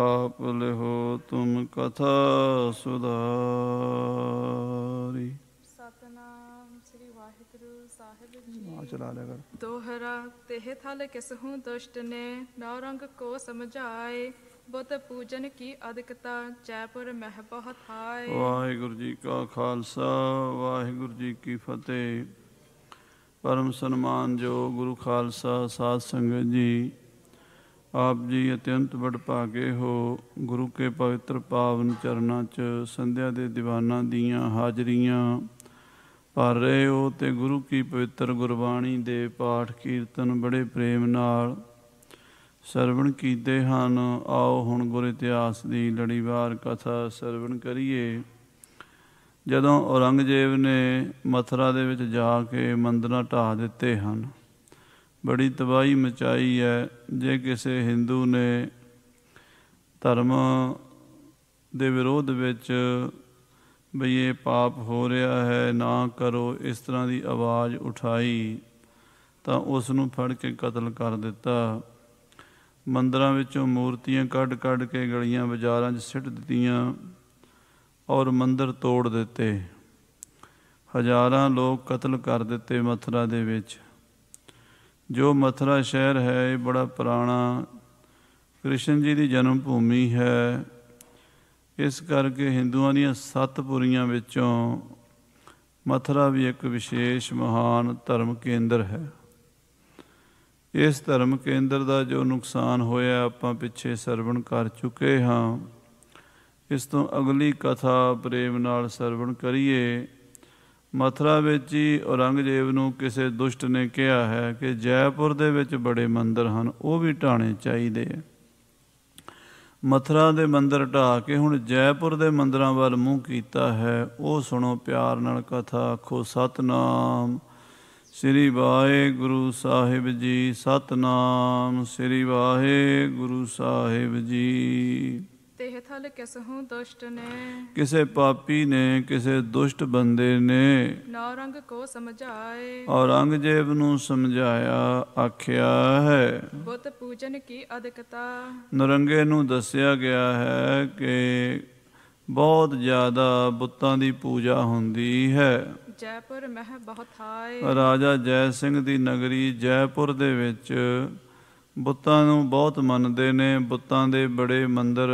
ਆਪ ਲਿਹੋ ਤੁਮ ਕਥਾ ਸੁਦਾਰੀ ਸਤਨਾਮ ਸ੍ਰੀ ਵਾਹਿਗੁਰੂ ਸਾਹਿਬ ਜੀ ਆ ਚਲਾ ਲਿਆ ਕਰ ਦੋਹਰਾ ਤੇਹ ਥਲ ਹੂੰ ਦੁਸ਼ਟ ਨੇ ਨੌ ਰੰਗ ਕੋ ਸਮਝਾਏ ਬੁੱਤ ਪੂਜਨ ਕੀ ਅਦਕਤਾ ਜੈਪੁਰ ਮਹਿ ਬਹੁਤ ਹਾਏ ਵਾਹਿਗੁਰੂ ਜੀ ਕਾ ਖਾਲਸਾ ਵਾਹਿਗੁਰੂ ਜੀ ਕੀ ਫਤਿਹ ਪਰਮ ਸਨਮਾਨ ਜੋ ਗੁਰੂ ਖਾਲਸਾ ਸਾਧ ਸੰਗਤ ਜੀ ਆਪ ਜੀ ਅਤਿਅੰਤ ਵਡਭਾਗੇ ਹੋ ਗੁਰੂ ਕੇ ਪਵਿੱਤਰ ਪਾਵਨ ਚਰਨਾਂ 'ਚ ਸੰਧਿਆ ਦੇ ਦੀਵਾਨਾਂ ਦੀਆਂ ਹਾਜ਼ਰੀਆਂ ਭਰ ਰਹੇ ਹੋ ਤੇ ਗੁਰੂ ਕੀ ਪਵਿੱਤਰ ਗੁਰਬਾਣੀ ਦੇ ਪਾਠ ਕੀਰਤਨ ਬੜੇ ਪ੍ਰੇਮ ਨਾਲ ਸਰਵਣ ਕੀਤੇ ਹਨ ਆਓ ਹੁਣ ਗੁਰ ਇਤਿਹਾਸ ਦੀ ਲੜੀਵਾਰ ਕਥਾ ਸਰਵਣ ਕਰੀਏ ਜਦੋਂ ਔਰੰਗਜ਼ੇਬ ਨੇ ਮਥਰਾ ਦੇ ਵਿੱਚ ਜਾ ਕੇ ਮੰਦਰਾਂ ਢਾ ਦਿੱਤੇ ਹਨ ਬੜੀ ਤਬਾਹੀ ਮਚਾਈ ਹੈ ਜੇ ਕਿਸੇ ਹਿੰਦੂ ਨੇ ਧਰਮ ਦੇ ਵਿਰੋਧ ਵਿੱਚ ਬਈ ਇਹ ਪਾਪ ਹੋ ਰਿਹਾ ਹੈ ਨਾ ਕਰੋ ਇਸ ਤਰ੍ਹਾਂ ਦੀ ਆਵਾਜ਼ ਉਠਾਈ ਤਾਂ ਉਸ ਨੂੰ ਫੜ ਕੇ ਕਤਲ ਕਰ ਦਿੱਤਾ ਮੰਦਰਾਂ ਵਿੱਚੋਂ ਮੂਰਤੀਆਂ ਕੱਢ-ਕੱਢ ਕੇ ਗਲੀਆਂ ਬਾਜ਼ਾਰਾਂ 'ਚ ਸਿੱਟ ਦਿੱਤੀਆਂ ਔਰ ਮੰਦਰ ਤੋੜ ਦਿੱਤੇ ਹਜ਼ਾਰਾਂ ਲੋਕ ਕਤਲ ਕਰ ਦਿੱਤੇ ਮਥਰਾ ਦੇ ਵਿੱਚ ਜੋ ਮਥਰਾ ਸ਼ਹਿਰ ਹੈ ਇਹ ਬੜਾ ਪੁਰਾਣਾ ਕ੍ਰਿਸ਼ਨ ਜੀ ਦੀ ਜਨਮ ਭੂਮੀ ਹੈ ਇਸ ਕਰਕੇ ਹਿੰਦੂਆਂ ਦੀਆਂ ਸੱਤ ਪੁਰੀਆਂ ਵਿੱਚੋਂ ਮਥਰਾ ਵੀ ਇੱਕ ਵਿਸ਼ੇਸ਼ ਮਹਾਨ ਧਰਮ ਕੇਂਦਰ ਹੈ ਇਸ ਧਰਮ ਕੇਂਦਰ ਦਾ ਜੋ ਨੁਕਸਾਨ ਹੋਇਆ ਆਪਾਂ ਪਿੱਛੇ ਸਰਵਣ ਕਰ ਚੁੱਕੇ ਹਾਂ ਇਸ ਤੋਂ ਅਗਲੀ ਕਥਾ ਪ੍ਰੇਮ ਨਾਲ ਸਰਵਣ ਕਰੀਏ ਮਥਰਾ ਵਿੱਚ ਹੀ ਔਰੰਗਜ਼ੇਬ ਨੂੰ ਕਿਸੇ ਦੁਸ਼ਟ ਨੇ ਕਿਹਾ ਹੈ ਕਿ ਜੈਪੁਰ ਦੇ ਵਿੱਚ ਬੜੇ ਮੰਦਰ ਹਨ ਉਹ ਵੀ ਢਾਣੇ ਚਾਹੀਦੇ ਆ ਮਥਰਾ ਦੇ ਮੰਦਰ ਢਾ ਕੇ ਹੁਣ ਜੈਪੁਰ ਦੇ ਮੰਦਰਾਂ ਵੱਲ ਮੂੰਹ ਕੀਤਾ ਹੈ ਉਹ ਸੁਣੋ ਪਿਆਰ ਨਾਲ ਕਥਾ ਆਖੋ ਸਤਨਾਮ ਸ੍ਰੀ ਵਾਹਿਗੁਰੂ ਸਾਹਿਬ ਜੀ ਸਤਨਾਮ ਸ੍ਰੀ ਵਾਹਿਗੁਰੂ ਸਾਹਿਬ ਜੀ ਤਿਹ ਥਲ ਕਿਸਹੂ ਦੁਸ਼ਟ ਨੇ ਕਿਸੇ ਪਾਪੀ ਨੇ ਕਿਸੇ ਦੁਸ਼ਟ ਬੰਦੇ ਨੇ ਨੌਰੰਗ ਕੋ ਸਮਝਾਏ ਔਰੰਗਜ਼ੇਬ ਨੂੰ ਸਮਝਾਇਆ ਆਖਿਆ ਹੈ ਬੁੱਤ ਪੂਜਨ ਕੀ ਅਦਕਤਾ ਨਰੰਗੇ ਨੂੰ ਦੱਸਿਆ ਗਿਆ ਹੈ ਕਿ ਬਹੁਤ ਜ਼ਿਆਦਾ ਬੁੱਤਾਂ ਦੀ ਪੂਜਾ ਹੁੰਦੀ ਹੈ ਜੈਪੁਰ ਮਹਿ ਬਹੁਤ ਹਾਏ ਰਾਜਾ ਜੈ ਸਿੰਘ ਦੀ ਨਗਰੀ ਜੈਪੁਰ ਦੇ ਵਿੱਚ ਬੁੱਤਾਂ ਨੂੰ ਬਹੁਤ ਮੰਨਦੇ ਨੇ ਬੁੱਤਾਂ ਦੇ ਬੜੇ ਮੰਦਰ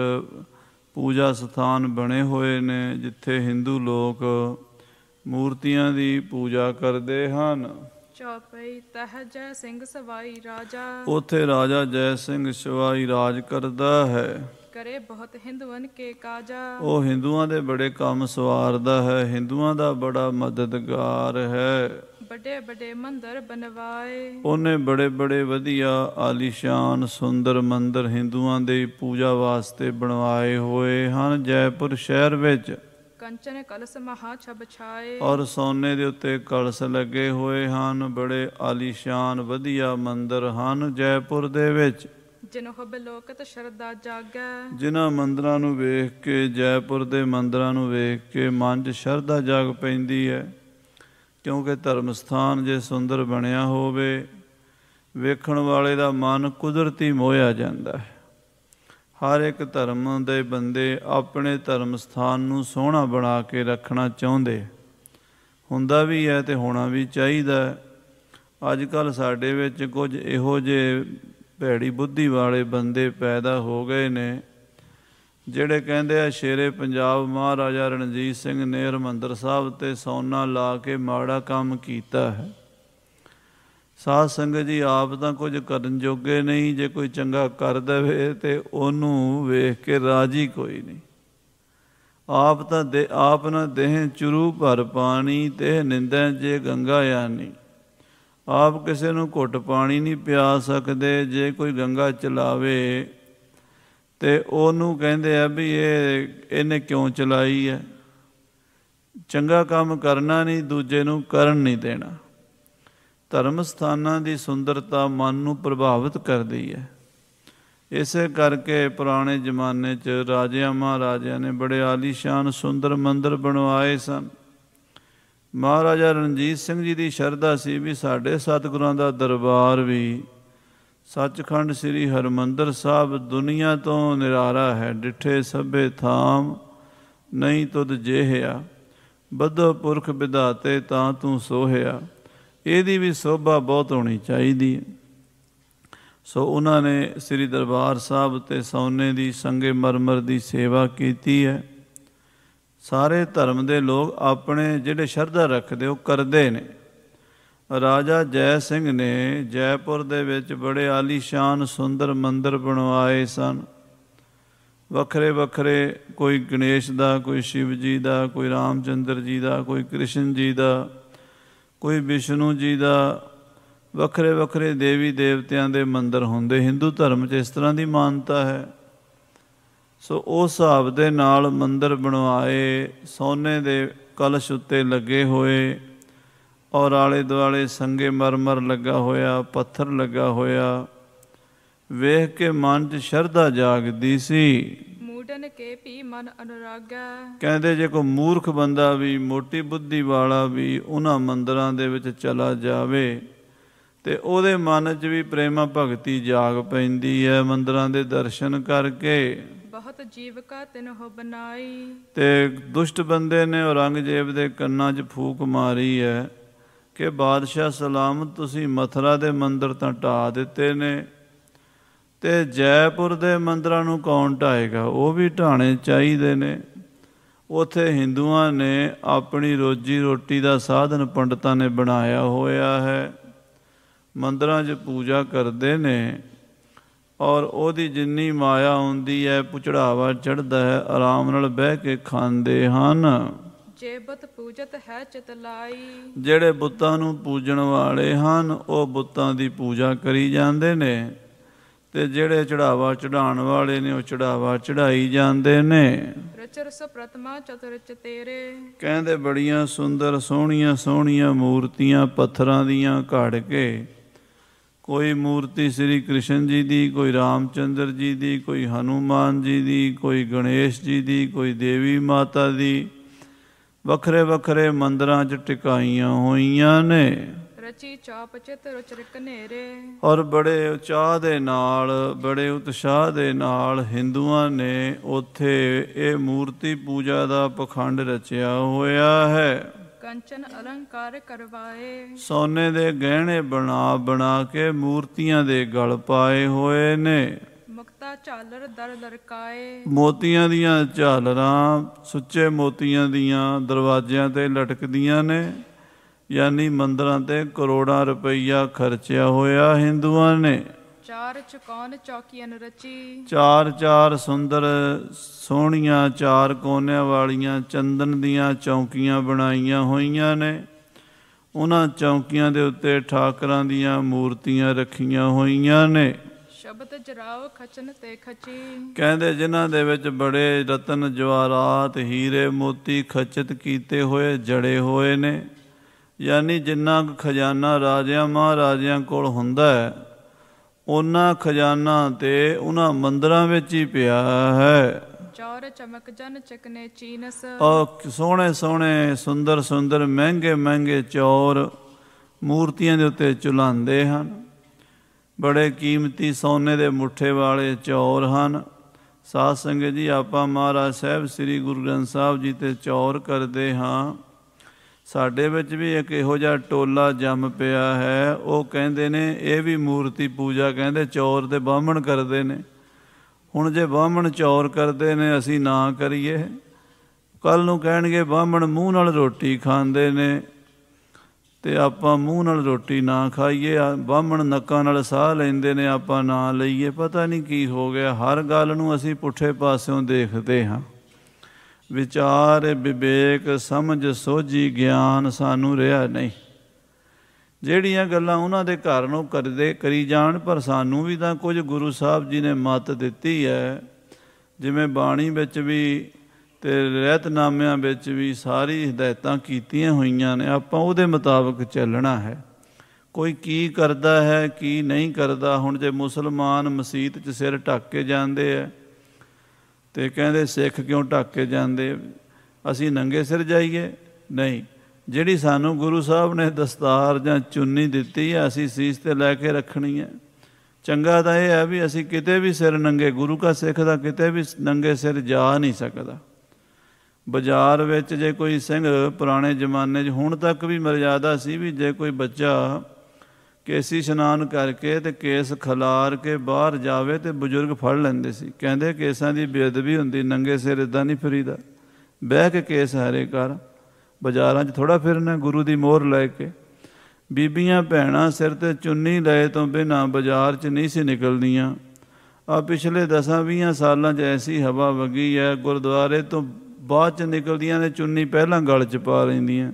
ਪੂਜਾ ਸਥਾਨ ਬਣੇ ਹੋਏ ਨੇ ਜਿੱਥੇ Hindu ਲੋਕ ਮੂਰਤੀਆਂ ਦੀ ਪੂਜਾ ਕਰਦੇ ਹਨ ਚੌਪਈ ਤਹ ਜੈ ਸਿੰਘ ਸਵਾਈ ਰਾਜਾ ਉਥੇ ਰਾਜਾ ਜੈ ਸਿੰਘ ਸਵਾਈ ਰਾਜ ਕਰਦਾ ਹੈ ਕਰੇ ਬਹੁਤ ਹਿੰਦਵਨ ਕੇ ਕਾਜਾ ਉਹ ਹਿੰਦੂਆਂ ਦੇ ਬੜੇ ਕੰਮ ਸਵਾਰਦਾ ਹੈ ਹਿੰਦੂਆਂ ਦਾ ਬੜਾ ਮਦਦਗਾਰ ਹੈ ਬੜੇ ਬੜੇ ਮੰਦਰ ਬਨਵਾਏ ਉਹਨੇ ਬੜੇ ਬੜੇ ਵਧੀਆ ਆਲੀਸ਼ਾਨ ਸੁੰਦਰ ਮੰਦਰ ਹਿੰਦੂਆਂ ਦੇ ਪੂਜਾ ਵਾਸਤੇ ਬਣਵਾਏ ਹੋਏ ਹਨ ਜੈਪੁਰ ਸ਼ਹਿਰ ਵਿੱਚ ਕੰਚਨ ਕਲਸ ਮਹਾ ਛਾਏ ਔਰ ਸੋਨੇ ਦੇ ਉੱਤੇ ਕਲਸ ਲੱਗੇ ਹੋਏ ਹਨ ਬੜੇ ਆਲੀਸ਼ਾਨ ਵਧੀਆ ਮੰਦਰ ਹਨ ਜੈਪੁਰ ਦੇ ਵਿੱਚ ਜਿਨੋਹ ਤੇ ਸ਼ਰਧਾ ਜਾਗੈ ਜਿਨ੍ਹਾਂ ਮੰਦਰਾਂ ਨੂੰ ਵੇਖ ਕੇ ਜੈਪੁਰ ਦੇ ਮੰਦਰਾਂ ਨੂੰ ਵੇਖ ਕੇ ਮਨ 'ਚ ਸ਼ਰਧਾ ਜਾਗ ਪੈਂਦੀ ਹੈ ਕਿਉਂਕਿ ਧਰਮ ਸਥਾਨ ਜੇ ਸੁੰਦਰ ਬਣਿਆ ਹੋਵੇ ਵੇਖਣ ਵਾਲੇ ਦਾ ਮਨ ਕੁਦਰਤੀ ਮੋਹਿਆ ਜਾਂਦਾ ਹੈ ਹਰ ਇੱਕ ਧਰਮ ਦੇ ਬੰਦੇ ਆਪਣੇ ਧਰਮ ਸਥਾਨ ਨੂੰ ਸੋਹਣਾ ਬਣਾ ਕੇ ਰੱਖਣਾ ਚਾਹੁੰਦੇ ਹੁੰਦਾ ਵੀ ਹੈ ਤੇ ਹੋਣਾ ਵੀ ਚਾਹੀਦਾ ਅੱਜ ਕੱਲ ਸਾਡੇ ਵਿੱਚ ਕੁਝ ਇਹੋ ਜਿਹੇ ਭੈੜੀ ਬੁੱਧੀ ਵਾਲੇ ਬੰਦੇ ਪੈਦਾ ਹੋ ਗਏ ਨੇ ਜਿਹੜੇ ਕਹਿੰਦੇ ਆ ਸ਼ੇਰੇ ਪੰਜਾਬ ਮਹਾਰਾਜਾ ਰਣਜੀਤ ਸਿੰਘ ਨੇ ਹਰਮੰਦਰ ਸਾਹਿਬ ਤੇ ਸੋਨਾ ਲਾ ਕੇ ਮਾੜਾ ਕੰਮ ਕੀਤਾ ਹੈ ਸਾਧ ਸੰਗਤ ਜੀ ਆਪ ਤਾਂ ਕੁਝ ਕਰਨ ਜੋਗੇ ਨਹੀਂ ਜੇ ਕੋਈ ਚੰਗਾ ਕਰ ਦੇਵੇ ਤੇ ਉਹਨੂੰ ਵੇਖ ਕੇ ਰਾਜੀ ਕੋਈ ਨਹੀਂ ਆਪ ਤਾਂ ਦੇ ਆਪ ਨਾ ਦੇਹ ਚਰੂ ਭਰ ਪਾਣੀ ਤੇ ਨਿੰਦੈ ਜੇ ਗੰਗਾ ਯਾਨੀ ਆਪ ਕਿਸੇ ਨੂੰ ਘੁੱਟ ਪਾਣੀ ਨਹੀਂ ਪਿਆ ਸਕਦੇ ਜੇ ਕੋਈ ਗੰਗਾ ਚਲਾਵੇ ਤੇ ਉਹਨੂੰ ਕਹਿੰਦੇ ਆ ਵੀ ਇਹ ਇਹਨੇ ਕਿਉਂ ਚਲਾਈ ਹੈ ਚੰਗਾ ਕੰਮ ਕਰਨਾ ਨਹੀਂ ਦੂਜੇ ਨੂੰ ਕਰਨ ਨਹੀਂ ਦੇਣਾ ਧਰਮ ਸਥਾਨਾਂ ਦੀ ਸੁੰਦਰਤਾ ਮਨ ਨੂੰ ਪ੍ਰਭਾਵਿਤ ਕਰਦੀ ਹੈ ਇਸੇ ਕਰਕੇ ਪੁਰਾਣੇ ਜ਼ਮਾਨੇ 'ਚ ਰਾਜਿਆਂ ਮਹਾਰਾਜਿਆਂ ਨੇ ਬੜੇ ਆਲੀਸ਼ਾਨ ਸੁੰਦਰ ਮੰਦਰ ਬਣਵਾਏ ਸਨ ਮਹਾਰਾਜਾ ਰਣਜੀਤ ਸਿੰਘ ਜੀ ਦੀ ਸ਼ਰਧਾ ਸੀ ਵੀ ਸਾਡੇ ਸਤਿਗੁਰਾਂ ਦਾ ਦਰਬਾਰ ਵੀ ਸੱਚਖੰਡ ਸ੍ਰੀ ਹਰਮੰਦਰ ਸਾਹਿਬ ਦੁਨੀਆ ਤੋਂ ਨਿਰਾਰਾ ਹੈ ਡਿਠੇ ਸਭੇ ਥਾਮ ਨਹੀਂ ਤੁਧ ਜਿਹਿਆ ਬਦੋ ਪੁਰਖ ਵਿਧਾਤੇ ਤਾਂ ਤੂੰ ਸੋਹਿਆ ਇਹਦੀ ਵੀ ਸੋਭਾ ਬਹੁਤ ਹੋਣੀ ਚਾਹੀਦੀ ਹੈ ਸੋ ਉਹਨਾਂ ਨੇ ਸ੍ਰੀ ਦਰਬਾਰ ਸਾਹਿਬ ਤੇ ਸੋਨੇ ਦੀ ਸੰਗੇ ਮਰਮਰ ਦੀ ਸੇਵਾ ਕੀਤੀ ਹੈ ਸਾਰੇ ਧਰਮ ਦੇ ਲੋਕ ਆਪਣੇ ਜਿਹੜੇ ਸ਼ਰਧਾ ਰੱਖਦੇ ਉਹ ਕਰਦੇ ਨੇ ਰਾਜਾ ਜੈ ਸਿੰਘ ਨੇ ਜੈਪੁਰ ਦੇ ਵਿੱਚ ਬੜੇ ਆਲੀਸ਼ਾਨ ਸੁੰਦਰ ਮੰਦਿਰ ਬਣਵਾਏ ਸਨ ਵੱਖਰੇ ਵੱਖਰੇ ਕੋਈ ਗਣੇਸ਼ ਦਾ ਕੋਈ ਸ਼ਿਵ ਜੀ ਦਾ ਕੋਈ ਰਾਮਚੰਦਰ ਜੀ ਦਾ ਕੋਈ ਕ੍ਰਿਸ਼ਨ ਜੀ ਦਾ ਕੋਈ ਵਿਸ਼ਨੂੰ ਜੀ ਦਾ ਵੱਖਰੇ ਵੱਖਰੇ ਦੇਵੀ ਦੇਵਤਿਆਂ ਦੇ ਮੰਦਿਰ ਹੁੰਦੇ ਹਿੰਦੂ ਧਰਮ 'ਚ ਇਸ ਤਰ੍ਹਾਂ ਦੀ ਮਾਨਤਾ ਹੈ ਸੋ ਉਸ ਹਿਸਾਬ ਦੇ ਨਾਲ ਮੰਦਰ ਬਣਵਾਏ ਸੋਨੇ ਦੇ ਕਲਸ਼ ਉੱਤੇ ਲੱਗੇ ਹੋਏ ਔਰ ਆਲੇ ਦੁਆਲੇ ਸੰਗੇ ਮਰਮਰ ਲੱਗਾ ਹੋਇਆ ਪੱਥਰ ਲੱਗਾ ਹੋਇਆ ਵੇਖ ਕੇ ਮਨ 'ਚ ਸ਼ਰਧਾ ਜਾਗਦੀ ਸੀ ਮੂਟਨ ਕੇ ਪੀ ਮਨ ਅਨੁਰਾਗਾ ਕਹਿੰਦੇ ਜੇ ਕੋ ਮੂਰਖ ਬੰਦਾ ਵੀ ਮੋਟੀ ਬੁੱਧੀ ਵਾਲਾ ਵੀ ਉਹਨਾਂ ਮੰਦਰਾਂ ਦੇ ਵਿੱਚ ਚਲਾ ਜਾਵੇ ਤੇ ਉਹਦੇ ਮਨ 'ਚ ਵੀ ਪ੍ਰੇਮਾ ਭਗਤੀ ਜਾਗ ਪੈਂਦੀ ਹੈ ਮੰਦਰਾਂ ਦੇ ਦਰਸ਼ਨ ਕਰਕੇ ਬਹੁਤ ਜੀਵਕਾ ਤਿਨ ਹੋ ਬਨਾਈ ਤੇ ਦੁਸ਼ਟ ਬੰਦੇ ਨੇ ਔਰੰਗਜ਼ੇਬ ਦੇ ਕੰਨਾਂ 'ਚ ਫੂਕ ਮਾਰੀ ਹੈ ਕਿ ਬਾਦਸ਼ਾਹ ਸਲਾਮਤ ਤੁਸੀਂ ਮਥਰਾ ਦੇ ਮੰਦਰ ਤਾਂ ਢਾ ਦਿੱਤੇ ਨੇ ਤੇ ਜੈਪੁਰ ਦੇ ਮੰਦਰਾਂ ਨੂੰ ਕੌਣ ਢਾਏਗਾ ਉਹ ਵੀ ਢਾਣੇ ਚਾਹੀਦੇ ਨੇ ਉਥੇ ਹਿੰਦੂਆਂ ਨੇ ਆਪਣੀ ਰੋਜੀ ਰੋਟੀ ਦਾ ਸਾਧਨ ਪੰਡਤਾਂ ਨੇ ਬਣਾਇਆ ਹੋਇਆ ਹੈ ਮੰਦਰਾਂ 'ਚ ਪੂਜਾ ਕਰਦੇ ਨੇ ਔਰ ਉਹਦੀ ਜਿੰਨੀ ਮਾਇਆ ਹੁੰਦੀ ਹੈ ਪੁਚੜਾਵਾ ਚੜਦਾ ਹੈ ਆਰਾਮ ਨਾਲ ਬਹਿ ਕੇ ਖਾਂਦੇ ਹਨ ਜੇਬਤ ਪੂਜਤ ਹੈ ਲਾਈ ਜਿਹੜੇ ਬੁੱਤਾਂ ਨੂੰ ਪੂਜਣ ਵਾਲੇ ਹਨ ਉਹ ਬੁੱਤਾਂ ਦੀ ਪੂਜਾ ਕਰੀ ਜਾਂਦੇ ਨੇ ਤੇ ਜਿਹੜੇ ਚੜਾਵਾ ਚੜਾਉਣ ਵਾਲੇ ਨੇ ਉਹ ਚੜਾਵਾ ਚੜਾਈ ਜਾਂਦੇ ਨੇ ਰਚਰ ਪ੍ਰਤਮਾ ਚਤੁਰਚ ਤੇਰੇ ਕਹਿੰਦੇ ਬੜੀਆਂ ਸੁੰਦਰ ਸੋਹਣੀਆਂ ਸੋਹਣੀਆਂ ਮੂਰਤੀਆਂ ਪੱਥਰਾਂ ਦੀਆਂ ਘੜ ਕੇ ਕੋਈ ਮੂਰਤੀ ਸ੍ਰੀ ਕ੍ਰਿਸ਼ਨ ਜੀ ਦੀ ਕੋਈ ਰਾਮਚੰਦਰ ਜੀ ਦੀ ਕੋਈ ਹਨੂਮਾਨ ਜੀ ਦੀ ਕੋਈ ਗਣੇਸ਼ ਜੀ ਦੀ ਕੋਈ ਦੇਵੀ ਮਾਤਾ ਦੀ ਵੱਖਰੇ ਵੱਖਰੇ ਮੰਦਰਾਂ 'ਚ ਟਿਕਾਈਆਂ ਹੋਈਆਂ ਨੇ ਰਚੀ ਚਾਪ ਚਿਤ ਰਚ ਕਨੇਰੇ ਔਰ ਬੜੇ ਉਚਾਹ ਦੇ ਨਾਲ ਬੜੇ ਉਤਸ਼ਾਹ ਦੇ ਨਾਲ ਹਿੰਦੂਆਂ ਨੇ ਉੱਥੇ ਇਹ ਮੂਰਤੀ ਪੂਜਾ ਦਾ ਪਖੰਡ ਰਚਿਆ ਹੋਇਆ ਹੈ ਕੰਚਨ ਅਲੰਕਾਰ ਕਰਵਾਏ ਸੋਨੇ ਦੇ ਗਹਿਣੇ ਬਣਾ ਬਣਾ ਕੇ ਮੂਰਤੀਆਂ ਦੇ ਗਲ ਪਾਏ ਹੋਏ ਨੇ ਮੁਕਤਾ ਝਾਲਰ ਦਰ ਲੜਕਾਏ ਮੋਤੀਆਂ ਦੀਆਂ ਝਾਲਰਾਂ ਸੁੱਚੇ ਮੋਤੀਆਂ ਦੀਆਂ ਦਰਵਾਜ਼ਿਆਂ ਤੇ ਲਟਕਦੀਆਂ ਨੇ ਯਾਨੀ ਮੰਦਰਾਂ ਤੇ ਕਰੋੜਾਂ ਰੁਪਈਆ ਖਰਚਿਆ ਹੋਇਆ ਹਿੰਦੂਆਂ ਨੇ ਚਾਰ ਚਕੌਨ ਚੌਕੀ ਅਨੁਰਚੀ ਚਾਰ ਚਾਰ ਸੁੰਦਰ ਸੋਹਣੀਆਂ ਚਾਰ ਕੋਨਿਆਂ ਵਾਲੀਆਂ ਚੰਦਨ ਦੀਆਂ ਚੌਕੀਆਂ ਬਣਾਈਆਂ ਹੋਈਆਂ ਨੇ ਉਹਨਾਂ ਚੌਕੀਆਂ ਦੇ ਉੱਤੇ ਠਾਕਰਾਂ ਦੀਆਂ ਮੂਰਤੀਆਂ ਰੱਖੀਆਂ ਹੋਈਆਂ ਨੇ ਸ਼ਬਦ ਜਰਾਵ ਖਚਨ ਤੇ ਖਚੀ ਕਹਿੰਦੇ ਜਿਨ੍ਹਾਂ ਦੇ ਵਿੱਚ ਬੜੇ ਰਤਨ ਜਵਾਰਾਤ ਹੀਰੇ ਮੋਤੀ ਖਚਿਤ ਕੀਤੇ ਹੋਏ ਜੜੇ ਹੋਏ ਨੇ ਯਾਨੀ ਜਿੰਨਾ ਖਜ਼ਾਨਾ ਰਾਜਿਆਂ ਮਹਾਰਾਜਿਆਂ ਕੋਲ ਹੁੰਦਾ ਹੈ ਉਹਨਾਂ ਖਜ਼ਾਨਾ ਤੇ ਉਹਨਾਂ ਮੰਦਰਾਂ ਵਿੱਚ ਹੀ ਪਿਆ ਹੈ ਚੌਰ ਚਮਕ ਜਨ ਚਕਨੇ ਚੀਨਸ ਔਰ ਸੋਹਣੇ ਸੋਹਣੇ ਸੁੰਦਰ ਸੁੰਦਰ ਮਹਿੰਗੇ ਮਹਿੰਗੇ ਚੌਰ ਮੂਰਤੀਆਂ ਦੇ ਉੱਤੇ ਚੁਲਾਉਂਦੇ ਹਨ ਬੜੇ ਕੀਮਤੀ ਸੋਨੇ ਦੇ ਮੁੱਠੇ ਵਾਲੇ ਚੌਰ ਹਨ ਸਾਧ ਸੰਗਤ ਜੀ ਆਪਾਂ ਮਹਾਰਾਜ ਸਾਹਿਬ ਸ੍ਰੀ ਗੁਰੂ ਗ੍ਰੰਥ ਸਾਹਿਬ ਜੀ ਤੇ ਚੌਰ ਕਰਦੇ ਹਾਂ ਸਾਡੇ ਵਿੱਚ ਵੀ ਇੱਕ ਇਹੋ ਜਿਹਾ ਟੋਲਾ ਜੰਮ ਪਿਆ ਹੈ ਉਹ ਕਹਿੰਦੇ ਨੇ ਇਹ ਵੀ ਮੂਰਤੀ ਪੂਜਾ ਕਹਿੰਦੇ ਚੋਰ ਤੇ ਬਾਹਮਣ ਕਰਦੇ ਨੇ ਹੁਣ ਜੇ ਬਾਹਮਣ ਚੋਰ ਕਰਦੇ ਨੇ ਅਸੀਂ ਨਾ ਕਰੀਏ ਕੱਲ ਨੂੰ ਕਹਿਣਗੇ ਬਾਹਮਣ ਮੂੰਹ ਨਾਲ ਰੋਟੀ ਖਾਂਦੇ ਨੇ ਤੇ ਆਪਾਂ ਮੂੰਹ ਨਾਲ ਰੋਟੀ ਨਾ ਖਾਈਏ ਬਾਹਮਣ ਨੱਕਾਂ ਨਾਲ ਸਾਹ ਲੈਂਦੇ ਨੇ ਆਪਾਂ ਨਾ ਲਈਏ ਪਤਾ ਨਹੀਂ ਕੀ ਹੋ ਗਿਆ ਹਰ ਗੱਲ ਨੂੰ ਅਸੀਂ ਪੁੱਠੇ ਪਾਸਿਓਂ ਦੇਖਦੇ ਹਾਂ ਵਿਚਾਰ ਵਿਵੇਕ ਸਮਝ ਸੋਝੀ ਗਿਆਨ ਸਾਨੂੰ ਰਿਹਾ ਨਹੀਂ ਜਿਹੜੀਆਂ ਗੱਲਾਂ ਉਹਨਾਂ ਦੇ ਘਰ ਨੂੰ ਕਰਦੇ ਕਰੀ ਜਾਣ ਪਰ ਸਾਨੂੰ ਵੀ ਤਾਂ ਕੁਝ ਗੁਰੂ ਸਾਹਿਬ ਜੀ ਨੇ ਮਤ ਦਿੱਤੀ ਹੈ ਜਿਵੇਂ ਬਾਣੀ ਵਿੱਚ ਵੀ ਤੇ ਰਹਿਤਨਾਮਿਆਂ ਵਿੱਚ ਵੀ ਸਾਰੀ ਹਦਾਇਤਾਂ ਕੀਤੀਆਂ ਹੋਈਆਂ ਨੇ ਆਪਾਂ ਉਹਦੇ ਮੁਤਾਬਕ ਚੱਲਣਾ ਹੈ ਕੋਈ ਕੀ ਕਰਦਾ ਹੈ ਕੀ ਨਹੀਂ ਕਰਦਾ ਹੁਣ ਜੇ ਮੁਸਲਮਾਨ ਮਸਜਿਦ 'ਚ ਸਿਰ ਢੱਕ ਕੇ ਜਾਂਦੇ ਆ ਤੇ ਕਹਿੰਦੇ ਸਿੱਖ ਕਿਉਂ ਢੱਕ ਕੇ ਜਾਂਦੇ ਅਸੀਂ ਨੰਗੇ ਸਿਰ ਜਾਈਏ ਨਹੀਂ ਜਿਹੜੀ ਸਾਨੂੰ ਗੁਰੂ ਸਾਹਿਬ ਨੇ ਦਸਤਾਰ ਜਾਂ ਚੁੰਨੀ ਦਿੱਤੀ ਹੈ ਅਸੀਂ ਸੀਸ ਤੇ ਲੈ ਕੇ ਰੱਖਣੀ ਹੈ ਚੰਗਾ ਤਾਂ ਇਹ ਹੈ ਵੀ ਅਸੀਂ ਕਿਤੇ ਵੀ ਸਿਰ ਨੰਗੇ ਗੁਰੂ ਕਾ ਸਿੱਖ ਦਾ ਕਿਤੇ ਵੀ ਨੰਗੇ ਸਿਰ ਜਾ ਨਹੀਂ ਸਕਦਾ ਬਾਜ਼ਾਰ ਵਿੱਚ ਜੇ ਕੋਈ ਸਿੰਘ ਪੁਰਾਣੇ ਜ਼ਮਾਨੇ 'ਚ ਹੁਣ ਤੱਕ ਵੀ ਮਰਜ਼ਾਦਾ ਸੀ ਵੀ ਜੇ ਕੋਈ ਬੱਚਾ ਕੇਸੀ ਇਸ਼ਨਾਨ ਕਰਕੇ ਤੇ ਕੇਸ ਖਲਾਰ ਕੇ ਬਾਹਰ ਜਾਵੇ ਤੇ ਬਜ਼ੁਰਗ ਫੜ ਲੈਂਦੇ ਸੀ ਕਹਿੰਦੇ ਕੇਸਾਂ ਦੀ ਬੇਅਦਬੀ ਹੁੰਦੀ ਨੰਗੇ ਸਿਰ ਇਦਾਂ ਨਹੀਂ ਫਰੀਦਾ ਬਹਿ ਕੇ ਕੇਸ ਹਰੇ ਕਰ ਬਾਜ਼ਾਰਾਂ 'ਚ ਥੋੜਾ ਫਿਰਨਾ ਗੁਰੂ ਦੀ ਮੋਹਰ ਲੈ ਕੇ ਬੀਬੀਆਂ ਭੈਣਾਂ ਸਿਰ ਤੇ ਚੁੰਨੀ ਲਏ ਤੋਂ ਬਿਨਾ ਬਾਜ਼ਾਰ 'ਚ ਨਹੀਂ ਸੀ ਨਿਕਲਦੀਆਂ ਆ ਪਿਛਲੇ 10-20 ਸਾਲਾਂ 'ਚ ਐਸੀ ਹਵਾ ਵਗੀ ਹੈ ਗੁਰਦੁਆਰੇ ਤੋਂ ਬਾਅਦ 'ਚ ਨਿਕਲਦੀਆਂ ਨੇ ਚੁੰਨੀ ਪਹਿਲਾਂ ਗਲ 'ਚ ਪਾ ਲੈਂਦੀਆਂ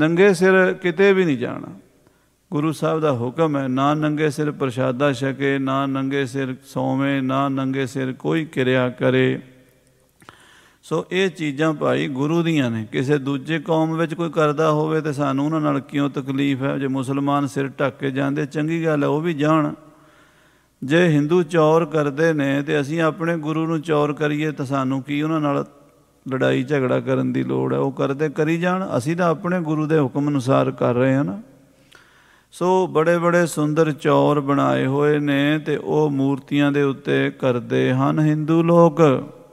ਨੰਗੇ ਸਿਰ ਕਿਤੇ ਵੀ ਨਹੀਂ ਜਾਣਾ ਗੁਰੂ ਸਾਹਿਬ ਦਾ ਹੁਕਮ ਹੈ ਨਾ ਨੰਗੇ ਸਿਰ ਪ੍ਰਸ਼ਾਦਾ ਛਕੇ ਨਾ ਨੰਗੇ ਸਿਰ ਸੌਵੇਂ ਨਾ ਨੰਗੇ ਸਿਰ ਕੋਈ ਕਿਰਿਆ ਕਰੇ ਸੋ ਇਹ ਚੀਜ਼ਾਂ ਭਾਈ ਗੁਰੂ ਦੀਆਂ ਨੇ ਕਿਸੇ ਦੂਜੇ ਕੌਮ ਵਿੱਚ ਕੋਈ ਕਰਦਾ ਹੋਵੇ ਤੇ ਸਾਨੂੰ ਉਹਨਾਂ ਨਾਲ ਕਿਉਂ ਤਕਲੀਫ ਹੈ ਜੇ ਮੁਸਲਮਾਨ ਸਿਰ ਢੱਕ ਕੇ ਜਾਂਦੇ ਚੰਗੀ ਗੱਲ ਹੈ ਉਹ ਵੀ ਜਾਣ ਜੇ ਹਿੰਦੂ ਚੌਰ ਕਰਦੇ ਨੇ ਤੇ ਅਸੀਂ ਆਪਣੇ ਗੁਰੂ ਨੂੰ ਚੌਰ ਕਰੀਏ ਤਾਂ ਸਾਨੂੰ ਕੀ ਉਹਨਾਂ ਨਾਲ ਲੜਾਈ ਝਗੜਾ ਕਰਨ ਦੀ ਲੋੜ ਹੈ ਉਹ ਕਰਦੇ ਕਰੀ ਜਾਣ ਅਸੀਂ ਤਾਂ ਆਪਣੇ ਗੁਰੂ ਦੇ ਹੁਕਮ ਅਨੁਸਾਰ ਕਰ ਰਹੇ ਹਾਂ ਨਾ ਸੋ ਬੜੇ ਬੜੇ ਸੁੰਦਰ ਚੌਰ ਬਣਾਏ ਹੋਏ ਨੇ ਤੇ ਉਹ ਮੂਰਤੀਆਂ ਦੇ ਉੱਤੇ ਕਰਦੇ ਹਨ ਹਿੰਦੂ ਲੋਕ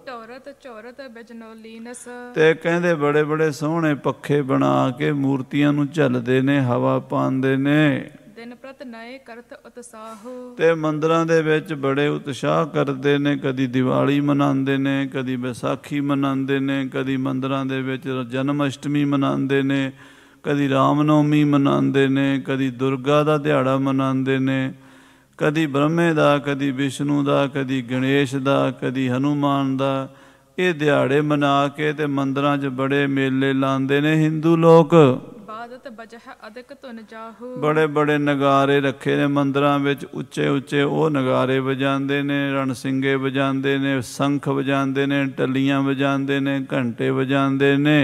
ਚੌਰਤ ਚੌਰਤ ਬਜਨੋਲੀਨਸ ਤੇ ਕਹਿੰਦੇ ਬੜੇ ਬੜੇ ਸੋਹਣੇ ਪੱਖੇ ਬਣਾ ਕੇ ਮੂਰਤੀਆਂ ਨੂੰ ਝੱਲਦੇ ਨੇ ਹਵਾ ਪਾਉਂਦੇ ਨੇ ਦਿਨ ਪ੍ਰਤ ਨਏ ਕਰਤ ਉਤਸਾਹ ਤੇ ਮੰਦਰਾਂ ਦੇ ਵਿੱਚ ਬੜੇ ਉਤਸ਼ਾਹ ਕਰਦੇ ਨੇ ਕਦੀ ਦੀਵਾਲੀ ਮਨਾਉਂਦੇ ਨੇ ਕਦੀ ਵਿਸਾਖੀ ਮਨਾਉਂਦੇ ਨੇ ਕਦੀ ਮੰਦਰਾਂ ਦੇ ਵਿੱਚ ਜਨਮ ਅਸ਼ਟਮੀ ਮਨਾਉਂਦੇ ਨੇ ਕਦੀ ਨੌਮੀ ਮਨਾਉਂਦੇ ਨੇ ਕਦੀ ਦੁਰਗਾ ਦਾ ਦਿਹਾੜਾ ਮਨਾਉਂਦੇ ਨੇ ਕਦੀ ਬ੍ਰਹਮੇ ਦਾ ਕਦੀ ਵਿਸ਼ਨੂੰ ਦਾ ਕਦੀ ਗਣੇਸ਼ ਦਾ ਕਦੀ ਹਨੂਮਾਨ ਦਾ ਇਹ ਦਿਹਾੜੇ ਮਨਾ ਕੇ ਤੇ ਮੰਦਰਾਂ 'ਚ ਬੜੇ ਮੇਲੇ ਲਾਉਂਦੇ ਨੇ ਹਿੰਦੂ ਲੋਕ ਬਾਦਤ ਬਜਹ ਅਦਕ ਤੁਨ ਜਾਹੂ ਬੜੇ ਬੜੇ ਨਗਾਰੇ ਰੱਖੇ ਨੇ ਮੰਦਰਾਂ ਵਿੱਚ ਉੱਚੇ ਉੱਚੇ ਉਹ ਨਗਾਰੇ ਵਜਾਉਂਦੇ ਨੇ ਰਣ ਸਿੰਘੇ ਵਜਾਉਂਦੇ ਨੇ ਸੰਖ ਵਜਾਉਂਦੇ ਨੇ ਟੱਲੀਆਂ ਵਜਾਉਂਦੇ ਨੇ ਘੰਟੇ ਵਜਾਉਂਦੇ ਨੇ